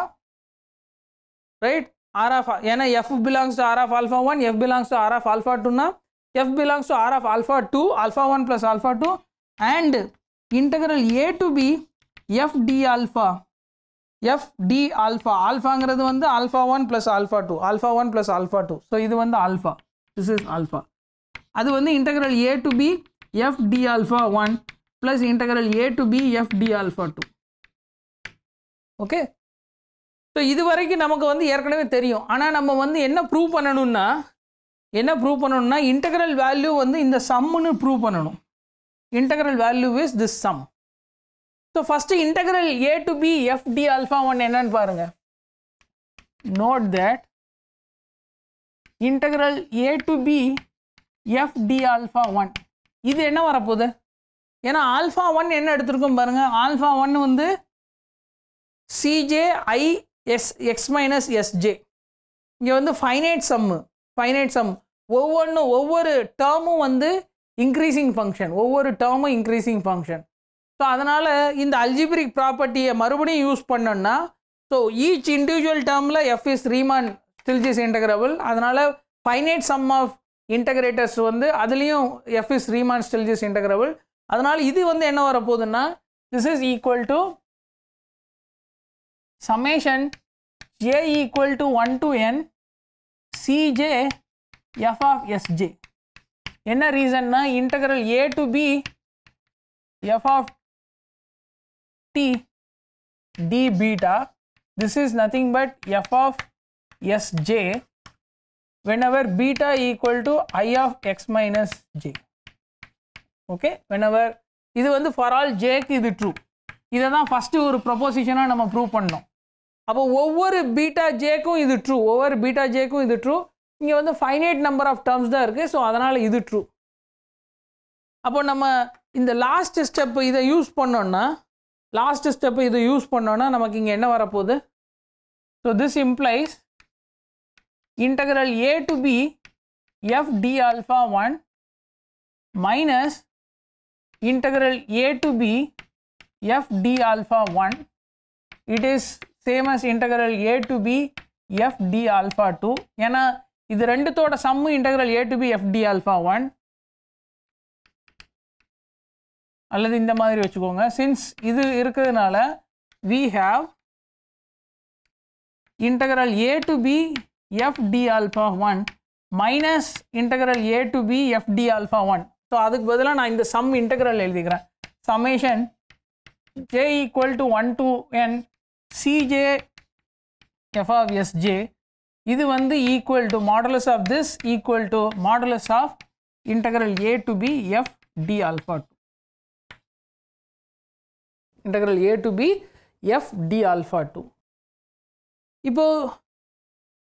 right R of याना F belongs to R of alpha one F belongs to R of alpha two ना F belongs to R of alpha two alpha one plus alpha two and integral A to B FD alpha F D alpha ஆல்ஃபாங்கிறது வந்து alpha one plus alpha two alpha one plus alpha two so இது வந்து alpha this is alpha அது வந்து integral A to B F D alpha one plus integral A to B F D alpha two okay so இது வரைக்கும் நமக்கு வந்து ஏற்கனவே தெரியும் ஆனால் நம்ம வந்து என்ன ப்ரூவ் பண்ணணும்னா என்ன ப்ரூவ் பண்ணணும்னா இன்டகிரல் வேல்யூ வந்து இந்த சம்முன்னு ப்ரூவ் பண்ணணும் integral value is this sum so first integral A to B F D alpha one என்னன்னு பாருங்கள் note that integral A to B F D alpha one இது என்ன வரப்போகுது ஏன்னா ஆல்ஃபா ஒன் என்ன எடுத்திருக்கோம் பாருங்கள் ஆல்ஃபா ஒன் வந்து CJ I S X minus SJ இங்கே வந்து ஃபைனைட் சம்மு ஃபைனைட் சம் ஒவ்வொன்றும் ஒவ்வொரு டேர்மும் வந்து இன்க்ரீஸிங் ஃபங்க்ஷன் ஒவ்வொரு டேர்மும் இன்க்ரீஸிங் ஃபங்க்ஷன் ஸோ அதனால் இந்த அல்ஜிபிரிக் ப்ராப்பர்ட்டியை மறுபடியும் யூஸ் பண்ணோன்னா ஸோ ஈச் இண்டிவிஜுவல் டேர்மில் F is Riemann Stieltjes integrable அதனால் ஃபைனைட் சம் ஆஃப் இன்டகிரேட்டர்ஸ் வந்து அதுலேயும் F is Riemann Stieltjes integrable அதனால் இது வந்து என்ன வரப்போகுதுன்னா this is equal to summation j equal to one to N CJ F of SJ என்ன ரீசன்னா integral A to B F of t d beta this is nothing but f of sj whenever beta equal to i of x minus j okay whenever இது வந்து for all ஜேக்கு இது true இதை தான் first ஒரு ப்ரொபோசிஷனாக நம்ம prove பண்ணோம் அப்போ ஒவ்வொரு பீட்டா ஜேக்கும் இது ட்ரூ ஒவ்வொரு பீட்டா ஜேக்கும் இது ட்ரூ இங்கே வந்து ஃபைனைட் நம்பர் ஆஃப் டேர்ம்ஸ் தான் இருக்குது ஸோ அதனால் இது ட்ரூ அப்போ நம்ம இந்த லாஸ்ட் ஸ்டெப் இதை யூஸ் பண்ணோன்னா லாஸ்ட் ஸ்டெப்பு இது யூஸ் பண்ணோன்னா நமக்கு இங்கே என்ன வரப்போகுது so this implies integral A to B F D alpha one minus integral A to B F D alpha one it is same as integral A to B F D alpha two ஏன்னா இது ரெண்டுத்தோட sum integral A to B F D alpha one அல்லது இந்த மாதிரி வச்சுக்கோங்க since இது இருக்கிறதுனால we have integral A to B f alpha one minus minus A to B b alpha one so அதுக்கு பதிலாக நான் இந்த சம் இன்டகரல் எழுதிக்கிறேன் summation J equal to one to N CJ F of SJ இது வந்து equal to modulus of this equal to modulus of integral A to B F D alpha two integral A to B F D alpha 2 இப்போது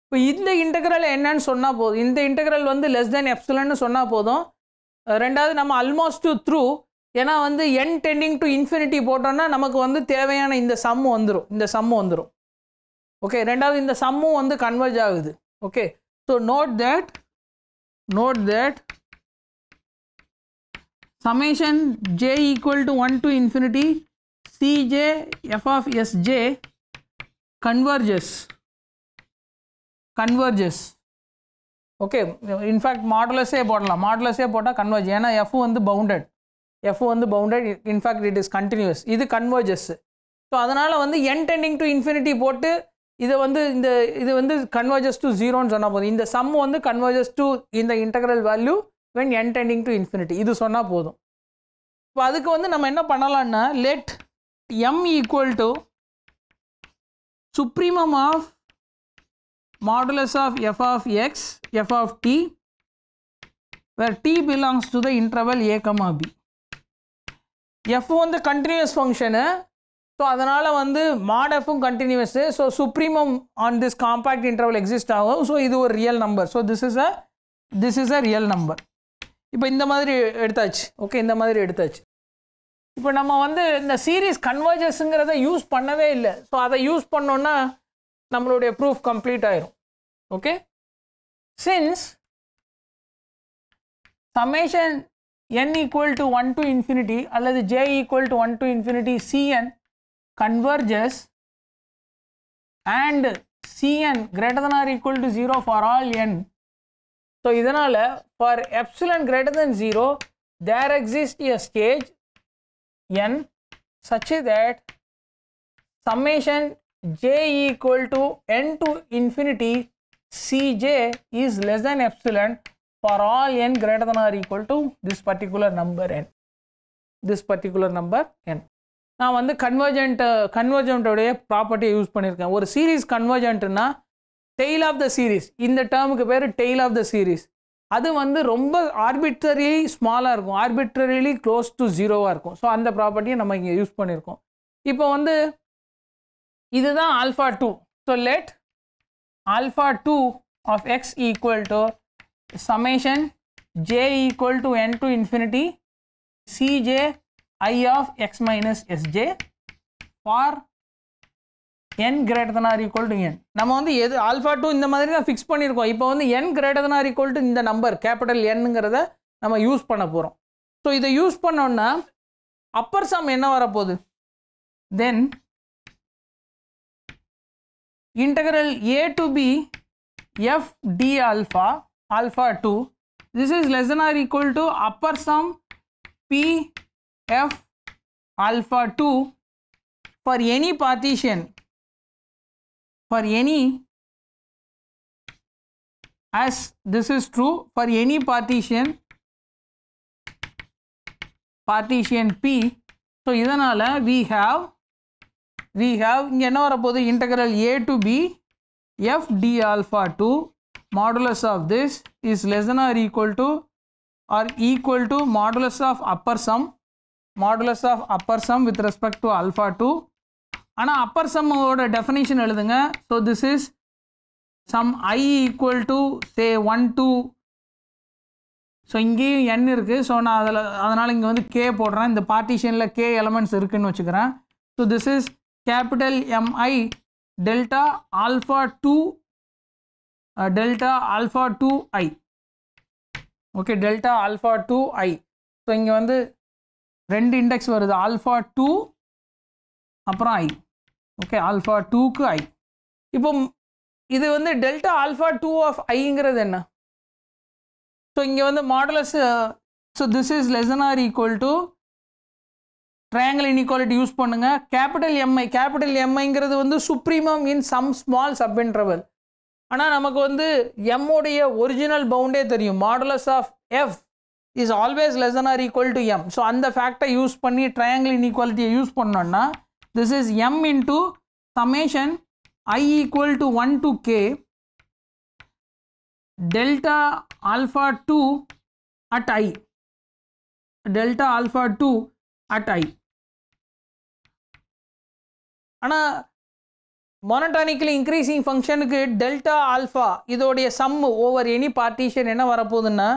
இப்போ இந்த integral என்னன்னு சொன்னால் போதும் இந்த integral வந்து லெஸ் தென் எப்சிலன்னு சொன்னால் போதும் ரெண்டாவது நம்ம அல்மோஸ்ட் டு த்ரூ ஏன்னா வந்து என் டெண்டிங் டு இன்ஃபினிட்டி போட்டோன்னா நமக்கு வந்து தேவையான இந்த சம்மு வந்துடும் இந்த சம்மு வந்துடும் ஓகே ரெண்டாவது இந்த சம்மும் வந்து கன்வெர்ஜ் ஆகுது okay so note that note that summation J equal to one to infinity Cj f of Sj converges. Converges. Okay in fact மாடுலஸே போடலாம் மாடுலஸே போட்டால் கன்வர்ஜ் ஏன்னா எஃப் வந்து பவுண்டட் எஃப் வந்து bounded in fact it is continuous இது converges so அதனால் வந்து என்டெண்டிங் டு இன்ஃபினிட்டி போட்டு இதை வந்து இந்த இது வந்து கன்வர்ஜஸ் டு ஜீரோன்னு சொன்னால் போதும் இந்த சம் வந்து கன்வர்ஜஸ் டு இந்த integral value when N tending to infinity இது சொன்னால் போதும் இப்போ அதுக்கு வந்து நம்ம என்ன பண்ணலான்னா let m equal to supremum of modulus of f of x f of t where t belongs to the interval a comma b f வந்து continuous function ஸோ அதனால் வந்து mod f continuous so supremum on this compact interval exist ஆகும் so இது ஒரு real number so this is a this is a real number இப்போ இந்த மாதிரி எடுத்தாச்சு ஓகே இந்த மாதிரி எடுத்தாச்சு இப்போ நம்ம வந்து இந்த சீரீஸ் கன்வர்ஜஸ்ங்கிறத யூஸ் பண்ணவே இல்லை ஸோ அதை யூஸ் பண்ணோன்னா நம்மளுடைய ப்ரூஃப் கம்ப்ளீட் ஆயிரும் okay since summation N equal to one to infinity அல்லது J equal to one to infinity CN converges and CN greater than or equal to zero for all N so இதனால் for epsilon greater than zero there exist a stage n such that summation j equal to n to infinity cj is less than epsilon for all n greater than or equal to this particular number n this particular number n நான் வந்து convergent கன்வர்ஜென்ட்டோடைய ப்ராப்பர்ட்டியை use பண்ணியிருக்கேன் ஒரு series கன்வர்ஜென்ட்னா tail of the series இந்த டேர்முக்கு பேர் tail of the series அது வந்து ரொம்ப ஆர்பிட்ரரி ஸ்மாலாக இருக்கும் ஆர்பிட்ரரிலி க்ளோஸ் டு ஜீரோவாக இருக்கும் ஸோ அந்த ப்ராப்பர்ட்டியை நம்ம இங்கே யூஸ் பண்ணியிருக்கோம் இப்போ வந்து இதுதான் alpha two so let alpha two of X equal to summation J equal to N to infinity CJ I of X minus SJ for N greater than or equal to N நம்ம வந்து எது alpha two இந்த மாதிரி தான் fix பண்ணியிருக்கோம் இப்போ வந்து N greater than or equal to இந்த நம்பர் கேபிட்டல் என்னங்கிறத நம்ம யூஸ் பண்ண போகிறோம் ஸோ இதை யூஸ் பண்ணோன்னா அப்பர் சம் என்ன வரப்போகுது then integral A to B F D alpha alpha two this is less than or equal to upper sum p f alpha 2 for any for any as this is true for any partition partition P. So, இதனால we have we have இங்க என்ன வரப்போது integral A to B f d alpha 2 modulus of this is less than or equal to or equal to modulus of upper sum modulus of upper sum with respect to alpha 2 ஆனால் upper சம்மோட definition எழுதுங்க so this is sum I equal to say one two so இங்கேயும் N இருக்குது so நான் அதில் அதனால் இங்கே வந்து கே போடுறேன் இந்த பார்ட்டிஷனில் கே எலமெண்ட்ஸ் இருக்குதுன்னு வச்சுக்கிறேன் so this is capital MI delta alpha two delta alpha two I okay delta alpha two I so இங்கே வந்து ரெண்டு இண்டெக்ஸ் வருது ஆல்ஃபா டூ அப்புறம் ஐ ஓகே ஆல்ஃபா டூக்கு ஐ இப்போ இது வந்து டெல்டா ஆல்ஃபா டூ ஆஃப் ஐங்கிறது என்ன ஸோ இங்கே வந்து modulus so this is less than or equal to triangle inequality use பண்ணுங்கள் கேபிட்டல் எம்ஐ கேபிட்டல் எம்ஐங்கிறது வந்து supremum in some small sub interval ஆனால் நமக்கு வந்து எம்முடைய ஒரிஜினல் பவுண்டே தெரியும் modulus of F is always less than or equal to M so அந்த ஃபேக்டை யூஸ் பண்ணி ட்ரையாங்கல் இன்இக்வாலிட்டியை யூஸ் பண்ணோன்னா this is m into summation i equal to 1 to k delta alpha 2 at i delta alpha 2 at i ஆனால் monotonically increasing ஃபங்க்ஷனுக்கு delta alpha இதோடைய sum over any partition என்ன வரப்போகுதுன்னா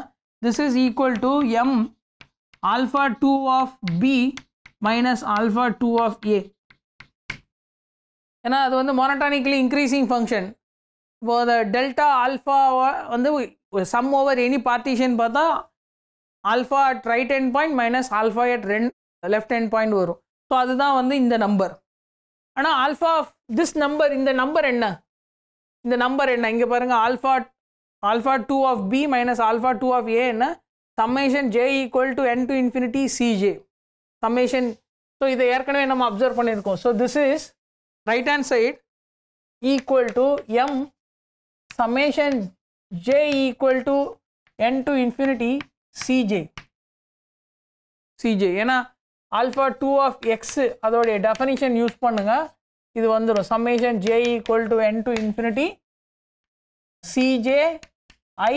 this is equal to M alpha two of B minus alpha two of A ஏன்னா அது வந்து monotonically increasing function இப்போ அந்த டெல்டா ஆல்ஃபா வந்து சம் ஓவர் எனி பார்ட்டிஷன் பார்த்தா alpha at right hand point minus alpha at ரெண்ட் left hand point வரும் so அதுதான் வந்து இந்த நம்பர் ஆனால் ஆல்ஃபா ஆஃப் திஸ் நம்பர் இந்த நம்பர் என்ன இந்த நம்பர் என்ன இங்கே பாருங்கள் alpha alpha two of B minus alpha two of A என்ன summation J equal to N to infinity CJ summation so இதை ஏற்கனவே நம்ம அப்சர்வ் பண்ணியிருக்கோம் so this is right hand side equal to m summation j equal to n to infinity cj cj ஏன்னா alpha 2 of x அதோடைய definition use பண்ணுங்க இது வந்துடும் summation j equal to n to infinity cj i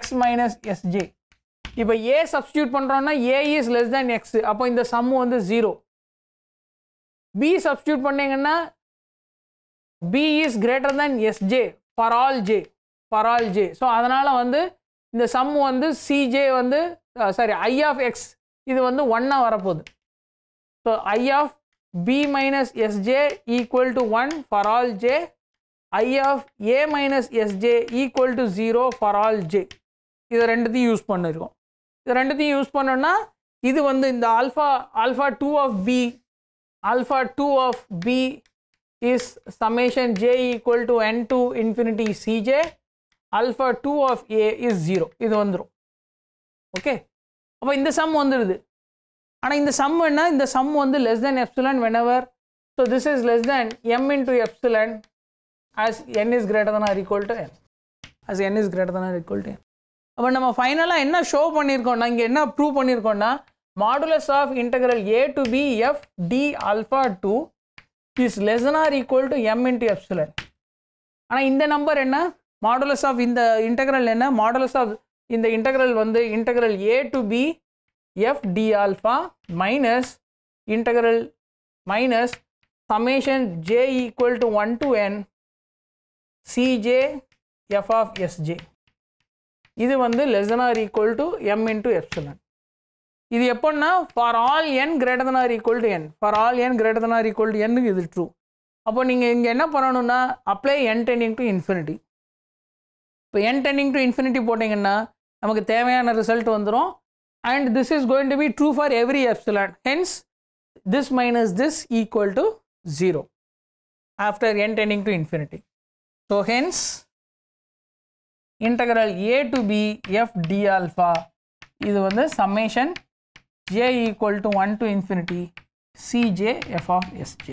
x minus sj இப்போ a substitute பண்ணுறோன்னா a is less than x அப்போ இந்த sum வந்து 0 பி சப்ஸ்டியூட் பண்ணீங்கன்னா B is greater than SJ for all J for all J so அதனால் வந்து இந்த sum வந்து சிஜே வந்து சாரி ஐ ஆஃப் எக்ஸ் இது வந்து ஒன்னாக வரப்போகுது so I of B minus SJ equal to one for all J I of A minus SJ equal to zero for all J இது ரெண்டுத்தையும் யூஸ் பண்ணிருக்கோம் இது ரெண்டுத்தையும் யூஸ் பண்ணோன்னா இது வந்து இந்த alpha alpha two of B alpha 2 of B is summation j equal to to infinity cj alpha 2 of A is 0 இது வந்துடும் ஓகே அப்போ இந்த சம் வந்துடுது ஆனால் இந்த சம் என்ன இந்த சம் வந்து less than epsilon whenever so this is less than M into epsilon as N is greater than or equal to N as n is greater than or equal to n அப்போ நம்ம ஃபைனலாக என்ன show பண்ணியிருக்கோம்னா இங்கே என்ன prove பண்ணியிருக்கோம்னா modulus of integral a to b f d alpha 2 is less than or equal to m into epsilon ஆனால் இந்த number என்ன modulus of இந்த இன்டகிரல் என்ன மாடுலஸ் ஆஃப் இந்த இன்டகிரல் வந்து integral A to B F D alpha minus integral minus summation J equal to one to N CJ F of SJ இது வந்து less or equal to M into epsilon இது எப்படின்னா for all N greater than or equal to N for all N greater than or equal to என்னு இது true அப்போ நீங்கள் இங்கே என்ன பண்ணணும்னா apply N tending to infinity இப்போ என் டெண்டிங் டு இன்ஃபினிட்டி போட்டிங்கன்னா நமக்கு தேவையான ரிசல்ட் வந்துடும் and this is going to be true for every epsilon hence this minus this equal to zero after N tending to infinity so hence integral A to B F D alpha இது வந்து summation j equal to 1 to infinity cj f of sj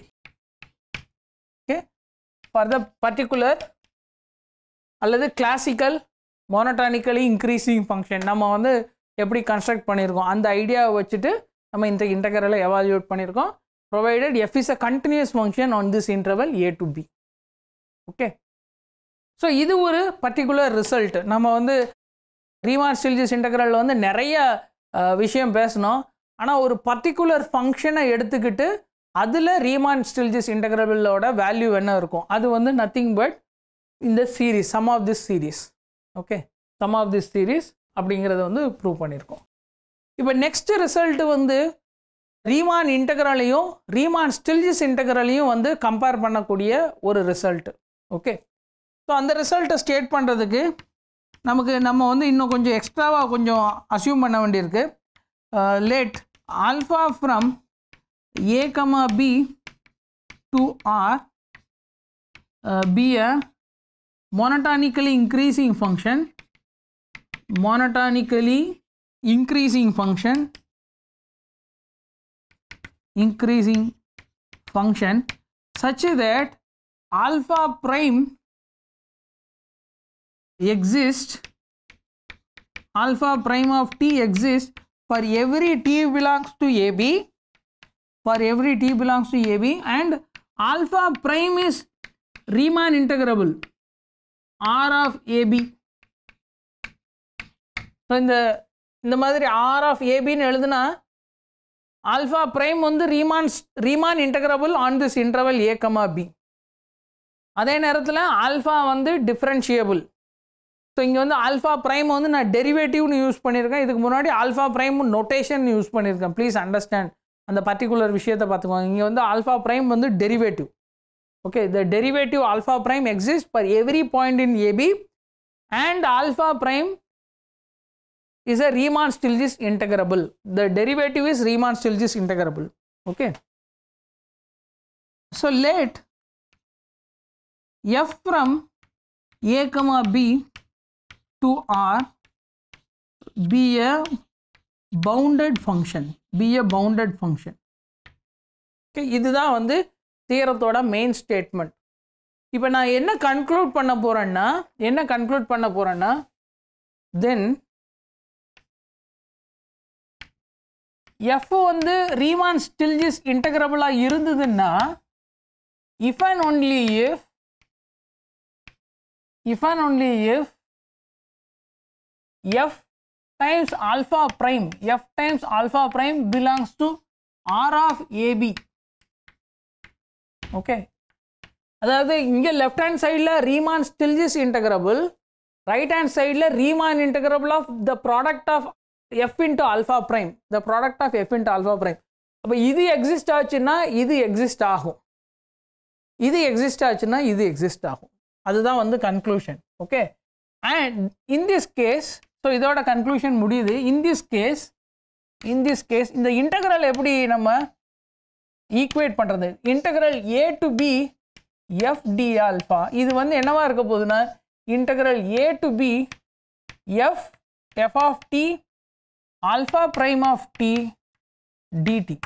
okay for the particular அல்லது classical monotonically increasing function நம்ம வந்து எப்படி construct பண்ணியிருக்கோம் அந்த ஐடியாவை வச்சுட்டு நம்ம இந்த இன்டகரலை எவால்யூட் பண்ணியிருக்கோம் provided F is a continuous function on this interval A to B okay so இது ஒரு பர்டிகுலர் ரிசல்ட் நம்ம வந்து ரீமார்சில்ஜிஸ் இன்டகரலில் வந்து நிறைய விஷயம் பேசணும் ஆனால் ஒரு பர்டிகுலர் ஃபங்க்ஷனை எடுத்துக்கிட்டு அதில் ரீமான் ஸ்டில்ஜிஸ் இன்டகிரபிளோட வேல்யூ என்ன இருக்கும் அது வந்து நத்திங் பட் இந்த series sum of this series okay sum of this series அப்படிங்கிறத வந்து ப்ரூவ் பண்ணியிருக்கோம் இப்போ நெக்ஸ்ட் ரிசல்ட் வந்து ரீமான் இன்டகிரலையும் ரீமான் ஸ்டில்ஜிஸ் இன்டகிரலையும் வந்து கம்பேர் பண்ணக்கூடிய ஒரு ரிசல்ட்டு ஓகே ஸோ அந்த ரிசல்ட்டை ஸ்டேட் பண்ணுறதுக்கு நமக்கு நம்ம வந்து இன்னும் கொஞ்சம் எக்ஸ்ட்ராவாக கொஞ்சம் அசியூம் பண்ண வேண்டியிருக்கு let alpha from A comma B to R be பியை monotonically increasing function monotonically increasing function increasing function such that alpha prime exist alpha prime of t exists for every t belongs to AB for every t belongs to AB and alpha prime is Riemann integrable R of AB in the இந்த மாதிரி R of ஏபின்னு எழுதுனா alpha prime வந்து Riemann's Riemann integrable on this interval A comma B அதே நேரத்தில் alpha வந்து differentiable so இங்கே வந்து alpha prime வந்து நான் டெரிவேட்டிவ்னு யூஸ் பண்ணியிருக்கேன் இதுக்கு முன்னாடி ஆல்ஃபா ப்ரைம் நொட்டேஷன் யூஸ் பண்ணியிருக்கேன் ப்ளீஸ் அண்டர்ஸ்டாண்ட் அந்த பர்டிகுலர் விஷயத்தை பார்த்துக்கோங்க இங்கே வந்து ஆல்ஃபா ப்ரைம் வந்து derivative okay the derivative alpha prime exist for every point in AB and alpha prime is a Riemann Stieltjes integrable the derivative is Riemann Stieltjes integrable okay so let F from A comma B to R be a bounded function be a bounded function okay இதுதான் வந்து தியரத்தோட main statement இப்போ நான் என்ன conclude பண்ண போகிறேன்னா என்ன conclude பண்ண போகிறேன்னா தென் எஃப் வந்து ரீமான் ஸ்டில்ஜிஸ் இன்டகிரபிளாக இருந்ததுன்னா if and only if if and only if f times alpha prime, f times alpha prime belongs to r of ab. Okay. அதாவது இங்கே லெஃப்ட் ஹேண்ட் சைடில் Riemann Stieltjes integrable right hand சைடில் Riemann integrable of the product of F into alpha prime the product of F into alpha prime அப்போ இது exist ஆச்சுன்னா இது exist ஆகும் இது எக்ஸிஸ்ட் ஆச்சுன்னா இது எக்ஸிஸ்ட் ஆகும் அதுதான் வந்து conclusion okay and in this case so இதோட கன்க்ளூஷன் முடியுது in this case in this case இந்த இன்டகரல் எப்படி நம்ம ஈக்குவேட் பண்ணுறது integral A to B F D alpha இது வந்து என்னவா இருக்க போகுதுன்னா integral A to B F F of T alpha prime of T DT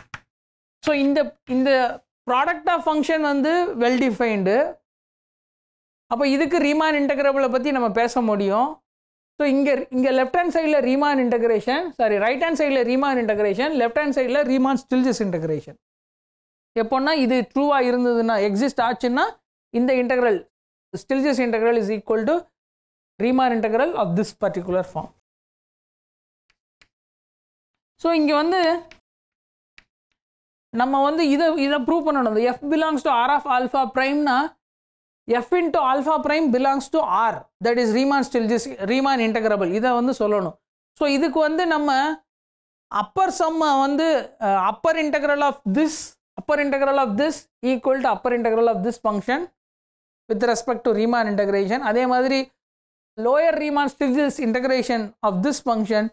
so இந்த இந்த ப்ராடக்ட் ஆஃப் ஃபங்க்ஷன் வந்து வெல் டிஃபைன்டு அப்போ இதுக்கு ரீமான் இன்டகிரபிளை பற்றி நம்ம பேச முடியும் ஸோ இங்கே இங்கே லெஃப்ட் ஹேண்ட் சைடில் Riemann integration sorry right hand சைடில் ரீமான் இன்டகிரேஷன் லெஃப்ட் ஹேண்ட் சைடில் ரீமான் ஸ்டில்ஜஸ் இன்டகிரேஷன் எப்போன்னா இது ட்ரூவாக இருந்ததுன்னா எக்ஸிஸ்ட் ஆச்சுன்னா இந்த integral Stieltjes integral is equal to Riemann integral of this particular form so இங்கே வந்து நம்ம வந்து இதை இதை ப்ரூவ் பண்ணணும் F belongs to R of alpha ப்ரைம்னா F into alpha prime belongs to R that is Riemann Stieltjes Riemann integrable இதை வந்து சொல்லணும் ஸோ இதுக்கு வந்து நம்ம அப்பர் சம்மை வந்து upper integral of this upper integral of this equal to upper integral of this function with respect to Riemann integration அதே மாதிரி lower Riemann Stieltjes integration of this function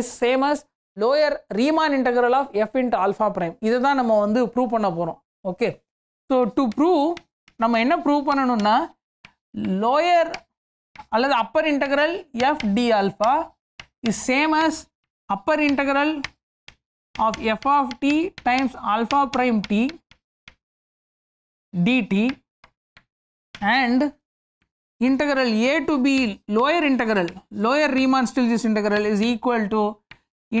is same as lower Riemann integral of F into alpha prime இதை தான் நம்ம வந்து prove பண்ண போகிறோம் okay so to prove நம்ம என்ன ப்ரூவ் பண்ணணும்னா லோயர் அல்லது upper integral F D alpha is same as upper integral of F of T times alpha prime T DT and integral a to b lower integral lower Riemann Stieltjes integral is equal to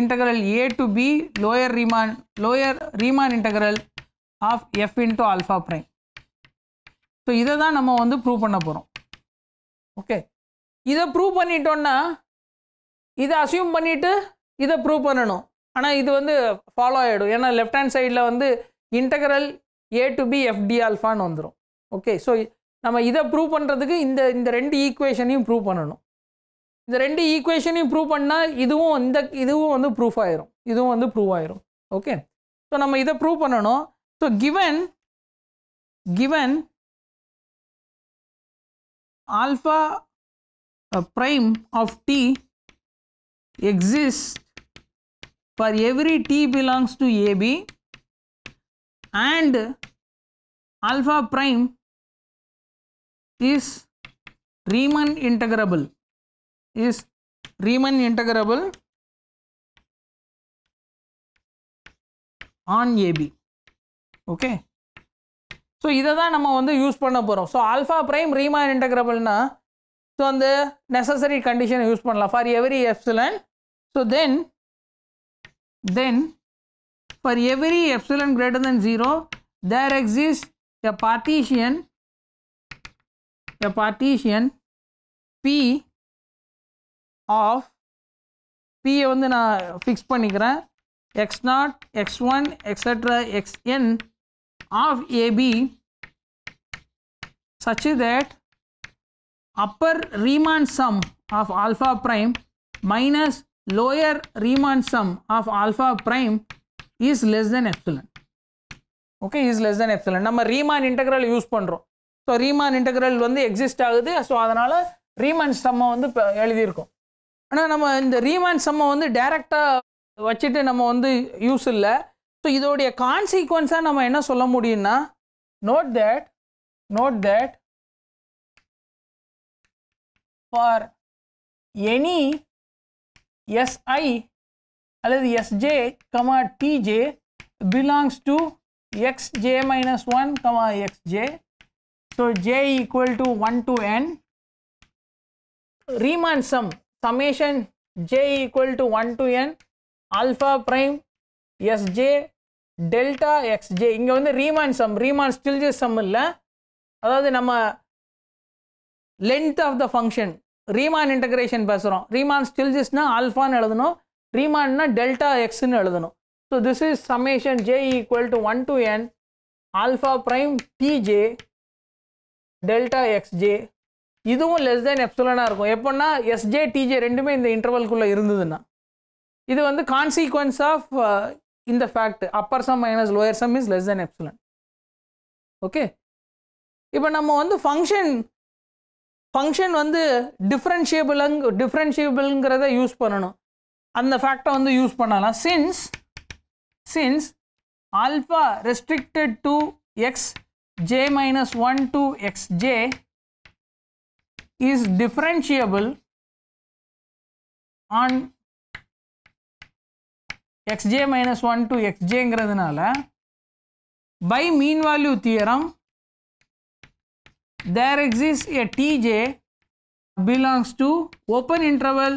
integral a to b lower Riemann lower Riemann integral of f into alpha prime. So இதை தான் நம்ம வந்து prove பண்ண போகிறோம் okay இதை prove பண்ணிட்டோன்னா இதை assume பண்ணிவிட்டு இதை ப்ரூவ் பண்ணணும் ஆனால் இது வந்து ஃபாலோ ஆகிடும் ஏன்னா லெஃப்ட் ஹேண்ட் சைடில் வந்து integral A to B F D ஆல்ஃபான்னு வந்துடும் ஓகே ஸோ நம்ம இதை ப்ரூவ் பண்ணுறதுக்கு இந்த இந்த ரெண்டு ஈக்குவேஷனையும் ப்ரூவ் பண்ணணும் இந்த ரெண்டு ஈக்குவேஷனையும் ப்ரூவ் பண்ணால் இதுவும் இந்த இதுவும் வந்து ப்ரூஃப் ஆயிரும் இதுவும் வந்து ப்ரூவ் ஆயிரும் ஓகே ஸோ நம்ம இதை ப்ரூவ் பண்ணணும் so given given alpha uh, prime of t exists for every t belongs to AB and alpha prime is Riemann integrable is Riemann integrable on AB okay so இதை தான் நம்ம வந்து use பண்ண போகிறோம் so alpha prime Riemann இன்டகிரபிள்னா so அந்த necessary கண்டிஷனை use பண்ணலாம் for every epsilon so then then for every epsilon greater than zero there exist a partition a partition P of பியை வந்து நான் ஃபிக்ஸ் பண்ணிக்கிறேன் X X naught one etcetera X N of AB such that upper Riemann sum of alpha prime minus lower Riemann sum of alpha prime is less than epsilon. Okay, is less than epsilon. நம்ம Riemann integral use பண்ணுறோம் So, Riemann integral வந்து exist ஆகுது so அதனால் Riemann சம்மை வந்து இப்போ எழுதியிருக்கோம் ஆனால் நம்ம இந்த Riemann sum வந்து டைரெக்டாக வச்சுட்டு நம்ம வந்து யூஸ் இல்லை ஸோ இதோடைய கான்சீக்வன்ஸாக நம்ம என்ன சொல்ல முடியும்னா note that note that for any SI அல்லது SJ comma TJ belongs to xj minus 1 comma xj so j equal to 1 to n Riemann sum summation j equal to 1 to n alpha prime sj delta X J இங்கே வந்து Riemann sum Riemann Stieltjes sum இல்லை அதாவது நம்ம length of the function Riemann integration பேசுகிறோம் Riemann ஸ்டில்ஜஸ்னால் ஆல்ஃபான்னு எழுதணும் ரீமான்னா டெல்டா எக்ஸ்ன்னு எழுதணும் so this is summation J equal to one to N alpha prime DJ delta XJ இதுவும் லெஸ் தேன் எப்சுலனாக இருக்கும் எப்போன்னா எஸ்ஜே டிஜே ரெண்டுமே இந்த இன்டர்வல்குள்ளே இருந்ததுன்னா இது வந்து கான்சிக்வன்ஸ் ஆஃப் இந்த the upper sum minus lower sum is is less than epsilon இப்போ நம்ம வந்து ஃபங்க்ஷன் ஃபங்க்ஷன் வந்து டிஃப்ரென்ஷியபிளங் டிஃப்ரென்ஷியபிள்ங்கிறத யூஸ் பண்ணணும் அந்த ஃபேக்டை வந்து யூஸ் பண்ணலாம் since since alpha restricted to X J minus one to X J is differentiable on xj minus 1 to xjங்கிறதுனால by mean value theorem there exists a tj belongs to open interval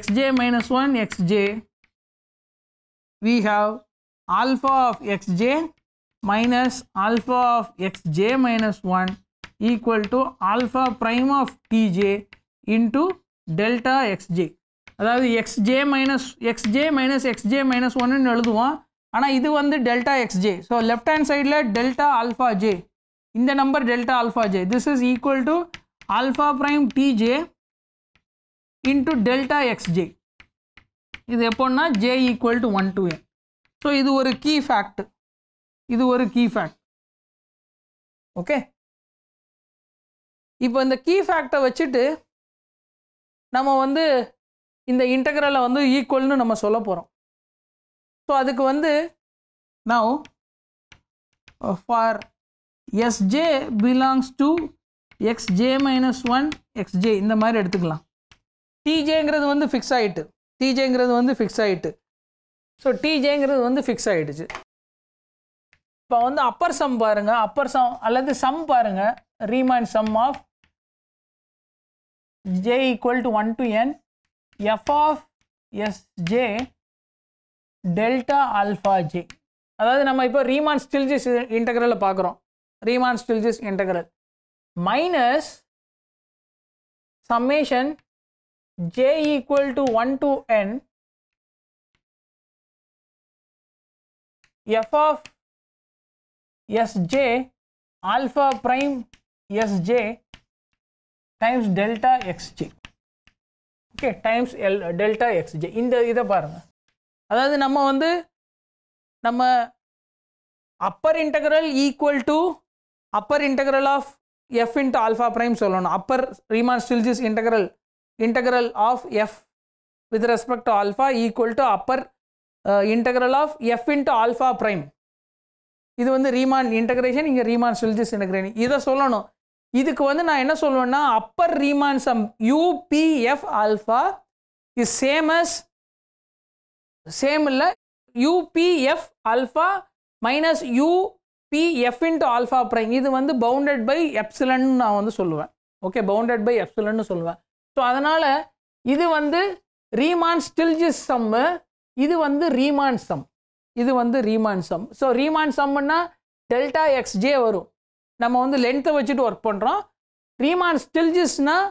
xj minus 1 xj we have alpha of xj minus alpha of xj minus 1 equal to alpha prime of tj into delta xj அதாவது XJ minus XJ minus XJ minus ஒன்றுன்னு எழுதுவோம் ஆனால் இது வந்து delta XJ so left hand சைடில் delta alpha J இந்த number delta alpha J this is equal to alpha prime TJ into delta XJ இது எப்போன்னா J equal to one to N so இது ஒரு கீ ஃபேக்ட் இது ஒரு key fact okay இப்போ இந்த கீ ஃபேக்டை வச்சுட்டு நம்ம வந்து இந்த இன்டகிரலை வந்து ஈக்குவல்னு நம்ம சொல்ல போகிறோம் ஸோ அதுக்கு வந்து now for SJ belongs to XJ minus one XJ இந்த மாதிரி எடுத்துக்கலாம் டிஜேங்கிறது வந்து ஃபிக்ஸ் ஆகிட்டு டிஜேங்கிறது வந்து ஃபிக்ஸ் ஆகிட்டு ஸோ டிஜேங்கிறது வந்து ஃபிக்ஸ் ஆகிடுச்சு இப்போ வந்து அப்பர் சம் பாருங்கள் அப்பர் சம் அல்லது சம் பாருங்கள் Riemann sum of J equal to one to N f of sj delta alpha j அதாவது நம்ம இப்போ ரீமான் ஸ்டில்ஜிஸ் இன்டகிரலை பார்க்குறோம் Riemann Stieltjes integral minus summation j equal to 1 to n f of sj alpha prime sj times delta xj okay times L delta X J இந்த இதை பாருங்கள் அதாவது நம்ம வந்து நம்ம upper integral equal to upper integral of F into alpha prime சொல்லணும் upper Riemann Stieltjes integral integral of F with respect to alpha equal to upper integral of F into alpha prime இது வந்து Riemann integration இங்கே Riemann Stieltjes integration இதை சொல்லணும் இதுக்கு வந்து நான் என்ன சொல்லுவேன்னா upper Riemann sum UPF alpha is same as same இல்லை UPF alpha minus UPF into alpha prime இது வந்து பவுண்டட் பை எப்சிலன்னு நான் வந்து சொல்லுவேன் ஓகே பவுண்டட் பை எப்சிலன்னு சொல்லுவேன் ஸோ அதனால் இது வந்து ரீமான் ஸ்டில்ஜிஸ் சம்மு இது வந்து ரீமான் சம் இது வந்து ரீமான் சம் ஸோ ரீமான் சம்முன்னா டெல்டா எக்ஸ்ஜே வரும் நம்ம வந்து லென்த்தை வச்சுட்டு ஒர்க் பண்ணுறோம் ரீமான் ஸ்டில்ஜிஸ்னால்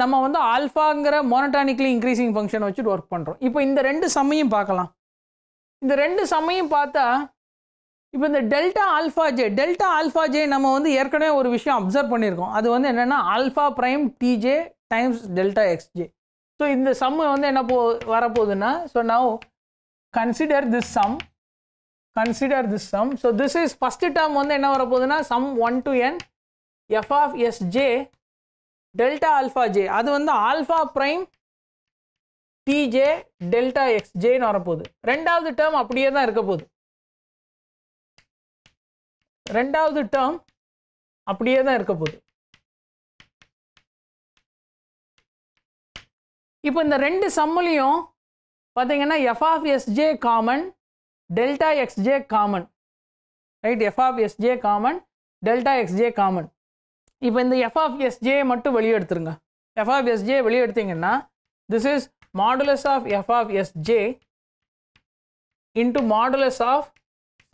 நம்ம வந்து ஆல்ஃபாங்கிற மோனட்டானிக்லி இன்க்ரீசிங் ஃபங்க்ஷனை வச்சுட்டு ஒர்க் பண்ணுறோம் இப்போ இந்த ரெண்டு சம்மையும் பார்க்கலாம் இந்த ரெண்டு சம்மையும் பார்த்தா இப்போ இந்த delta alpha J delta alpha J நம்ம வந்து ஏற்கனவே ஒரு விஷயம் அப்சர்வ் பண்ணியிருக்கோம் அது வந்து என்னென்னா alpha prime TJ times delta XJ so இந்த சம்மு வந்து என்ன போ வரப்போகுதுன்னா so now consider this sum consider this sum so this is first term வந்து என்ன வரப்போகுதுன்னா sum one to N F of S J delta alpha J அது வந்து alpha prime DJ delta X ஜேன்னு வரப்போகுது ரெண்டாவது டேர்ம் அப்படியே தான் இருக்க போகுது ரெண்டாவது டேர்ம் அப்படியே தான் இருக்க போகுது இப்போ இந்த ரெண்டு சம்முலையும் பார்த்தீங்கன்னா F of SJ common delta XJ common right F of SJ common delta XJ common இப்போ இந்த எஃப் ஆஃப் எஸ்ஜே மட்டும் வெளியே எடுத்துருங்க எஃப் ஆஃப் எஸ்ஜே வெளியே எடுத்தீங்கன்னா this is modulus of F of s j into modulus of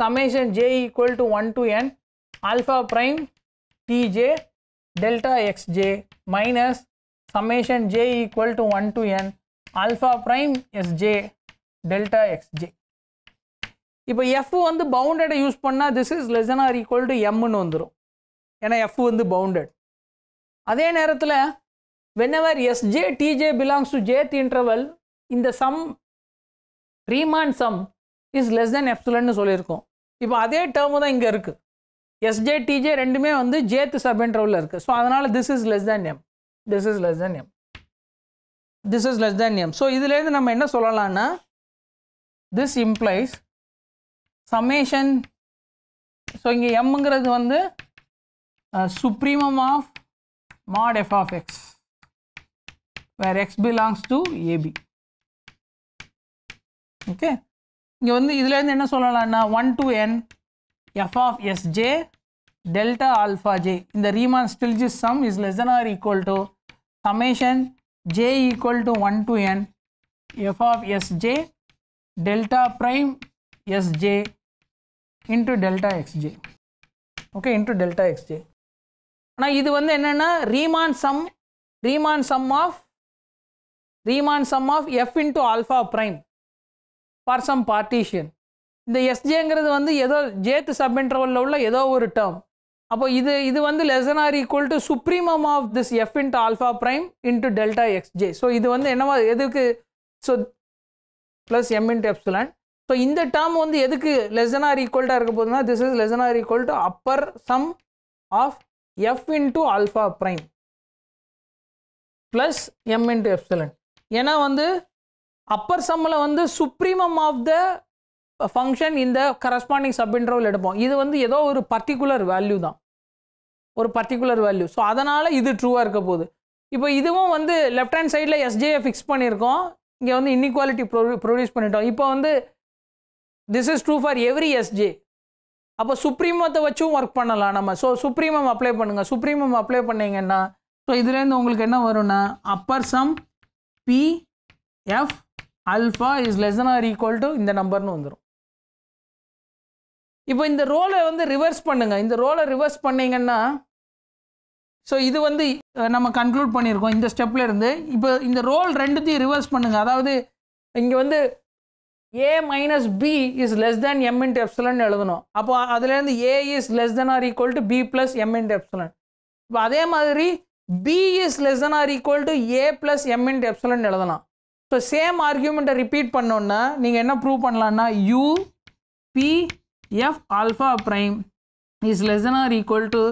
summation J equal to one to N alpha prime DJ delta x j minus summation J equal to one to N alpha prime s j delta x j இப்போ f வந்து பவுண்டடை use பண்ணால் this is less or equal to எம்னு வந்துடும் ஏன்னா F வந்து bounded அதே நேரத்தில் whenever s j t j belongs to jth interval இந்த sum Riemann some is less than எப்சுலன்னு சொல்லியிருக்கோம் இப்போ அதே டேர்மு தான் இங்கே இருக்குது எஸ்ஜே டிஜே ரெண்டுமே வந்து ஜேத்து சப் இன்டர்வலில் இருக்குது ஸோ அதனால் this is less than m this is less than m this is less than m so இதுலேருந்து நம்ம என்ன சொல்லலாம்னா திஸ் இம்ப்ளைஸ் சமேஷன் ஸோ இங்கே எம்ங்கிறது வந்து supremum of mod f of x where x belongs to ab okay இங்க வந்து இதுல இருந்து என்ன சொல்லலாம்னா 1 to n f of sj delta alpha j இந்த Riemann Stieltjes sum is less than or equal to summation j equal to 1 to n f of sj delta prime sj into delta xj okay into delta xj ஆனால் இது வந்து என்னென்னா Riemann sum Riemann sum of Riemann sum of F into alpha prime for sum partition இந்த எஸ்ஜேங்கிறது வந்து ஏதோ ஜேத்து சப்இன்டர்வலில் உள்ள ஏதோ ஒரு டேர்ம் அப்போ இது இது வந்து less than or equal to supremum of this f into alpha prime into delta XJ so இது வந்து என்னவா எதுக்கு so plus m into epsilon so இந்த டேர்ம் வந்து எதுக்கு லெசன் ஆர் இருக்க போதுன்னா this is less than or equal to upper sum of f into alpha prime plus m into epsilon ஏன்னா வந்து அப்பர் சம்மில் வந்து சுப்ரீமம் ஆஃப் த ஃபங்க்ஷன் இந்த கரஸ்பாண்டிங் சப் இன்டர்வல் எடுப்போம் இது வந்து ஏதோ ஒரு பர்டிகுலர் வேல்யூ தான் ஒரு பர்டிகுலர் வேல்யூ ஸோ அதனால் இது ட்ரூவாக இருக்க போகுது இப்போ இதுவும் வந்து லெஃப்ட் ஹேண்ட் சைடில் எஸ்ஜேயை ஃபிக்ஸ் பண்ணியிருக்கோம் இங்கே வந்து இன்இக்வாலிட்டி ப்ரொ ப்ரொடியூஸ் பண்ணிட்டோம் இப்போ வந்து this is true for every s j அப்போ சுப்ரீமத்தை வச்சும் ஒர்க் பண்ணலாம் நம்ம ஸோ சுப்ரீமம் அப்ளை பண்ணுங்கள் சுப்ரீமம் அப்ளை பண்ணிங்கன்னா ஸோ இதுலேருந்து உங்களுக்கு என்ன வரும்னா upper sum p F alpha is less than or equal to இந்த நம்பர்னு வந்துடும் இப்போ இந்த ரோலை வந்து ரிவர்ஸ் பண்ணுங்கள் இந்த ரோலை ரிவர்ஸ் பண்ணிங்கன்னா ஸோ இது வந்து நம்ம கன்க்ளூட் பண்ணியிருக்கோம் இந்த ஸ்டெப்லேருந்து இப்போ இந்த ரோல் ரெண்டுத்தையும் ரிவர்ஸ் பண்ணுங்கள் அதாவது இங்கே வந்து a minus b is less than m into epsilon எழுதணும் அப்போ அதுலேருந்து a is less than or equal to b plus m into epsilon இப்போ அதே மாதிரி b is less than or equal to a plus m into epsilon எழுதலாம் so same ஆர்கியூமெண்ட்டை repeat பண்ணோன்னா நீங்கள் என்ன ப்ரூவ் பண்ணலான்னா u p f alpha prime is less than or equal to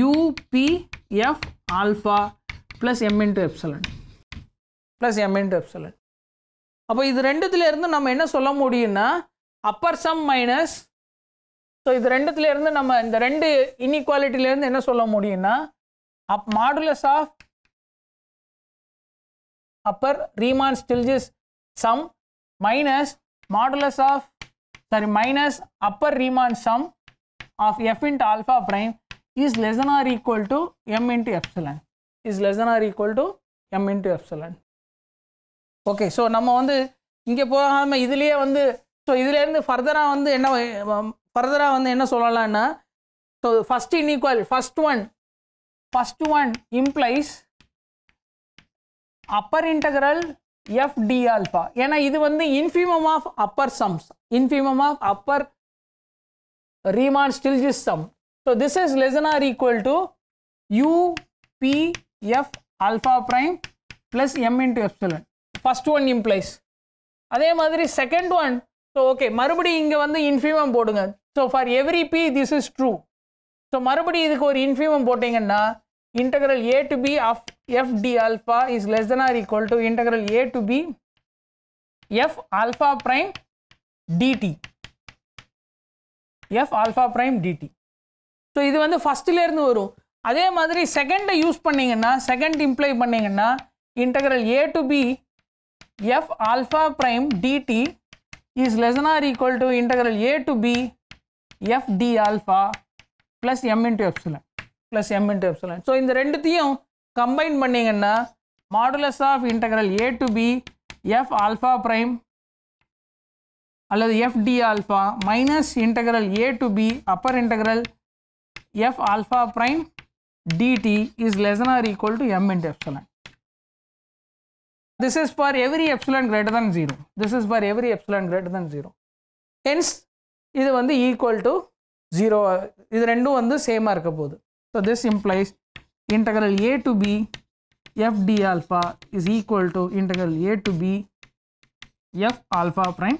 u p f alpha plus m into epsilon plus m into epsilon அப்போ இது ரெண்டுத்துலேருந்து நம்ம என்ன சொல்ல முடியும்னா அப்பர் சம் மைனஸ் ஸோ இது ரெண்டுத்துலேருந்து நம்ம இந்த ரெண்டு இன்இக்வாலிட்டிலேருந்து என்ன சொல்ல முடியும்னா up modulus of upper Riemann Stieltjes sum minus modulus of sorry minus upper Riemann sum of F into alpha prime is less than or equal to m into epsilon is less than or equal to m into epsilon okay so நம்ம வந்து இங்கே போகாமல் இதுலேயே வந்து so இதுலேருந்து ஃபர்தராக வந்து என்ன ஃபர்தராக um, வந்து என்ன சொல்லலான்னா so first inequal first one first one implies upper integral F D alpha ஏன்னா இது வந்து infimum of upper sums infimum of upper Riemann Stieltjes sum so this is less than or equal to u p f alpha prime plus m into epsilon first one implies அதே மாதிரி second one so okay மறுபடியும் இங்கே வந்து infimum போடுங்க so for every p this is true so மறுபடி இதுக்கு ஒரு infimum போட்டிங்கன்னா integral A to b of f D alpha is less than or equal to integral a to b f alpha prime dt f alpha prime dt so இது வந்து ஃபஸ்ட்டிலேருந்து வரும் அதே மாதிரி செகண்டை யூஸ் பண்ணிங்கன்னா செகண்ட் இம்ப்ளை பண்ணிங்கன்னா integral A to B f alpha prime dt is less than or equal to integral a to b f d alpha plus m into epsilon plus m into epsilon. So, in இந்த ரெண்டுத்தையும் combine பண்ணீங்கன்னா modulus of integral a to b f alpha prime அல்லது f d alpha minus integral a to b upper integral f alpha prime dt is less than or equal to m into epsilon. This is for every epsilon greater than 0. This is for every epsilon greater than 0. Hence, இது வந்து equal to 0. இது ரெண்டும் வந்து same இருக்க So, this implies integral a to b f d alpha is equal to integral a to b f alpha prime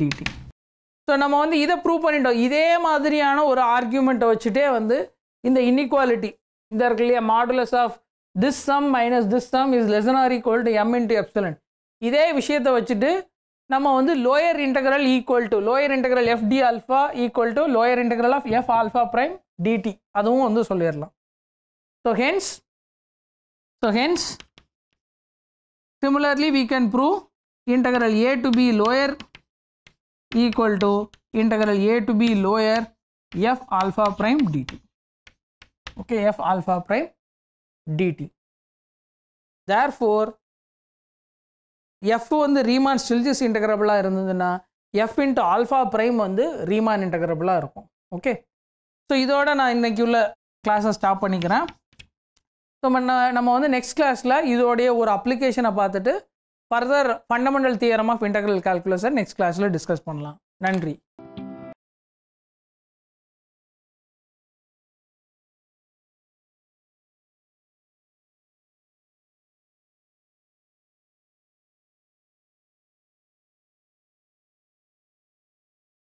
dt. so நம்ம வந்து இதை prove பண்ணிட்டோம் இதே மாதிரியான ஒரு argument வச்சுட்டே வந்து இந்த inequality இந்த இருக்கு இல்லையா modulus of this sum minus this sum is less than or equal to m into epsilon இதே விஷயத்தை வச்சுட்டு நம்ம வந்து lower integral equal to lower integral f d alpha equal to lower integral of f alpha prime d t அதுவும் வந்து சொல்லிடலாம் so hence so hence similarly we can prove integral A to b lower equal to integral A to b lower f alpha prime d t okay f alpha prime dt. Therefore, f வந்து Riemann Stieltjes இன்டகிரபிளாக இருந்ததுன்னா f into alpha prime வந்து Riemann இன்டகிரபிளாக இருக்கும் okay so இதோட நான் இன்னைக்கு உள்ள கிளாஸை ஸ்டாப் பண்ணிக்கிறேன் ஸோ நம்ம வந்து நெக்ஸ்ட் கிளாஸில் இதோடைய ஒரு அப்ளிகேஷனை பார்த்துட்டு further fundamental theorem of integral கால்குலஸை நெக்ஸ்ட் கிளாஸில் டிஸ்கஸ் பண்ணலாம் நன்றி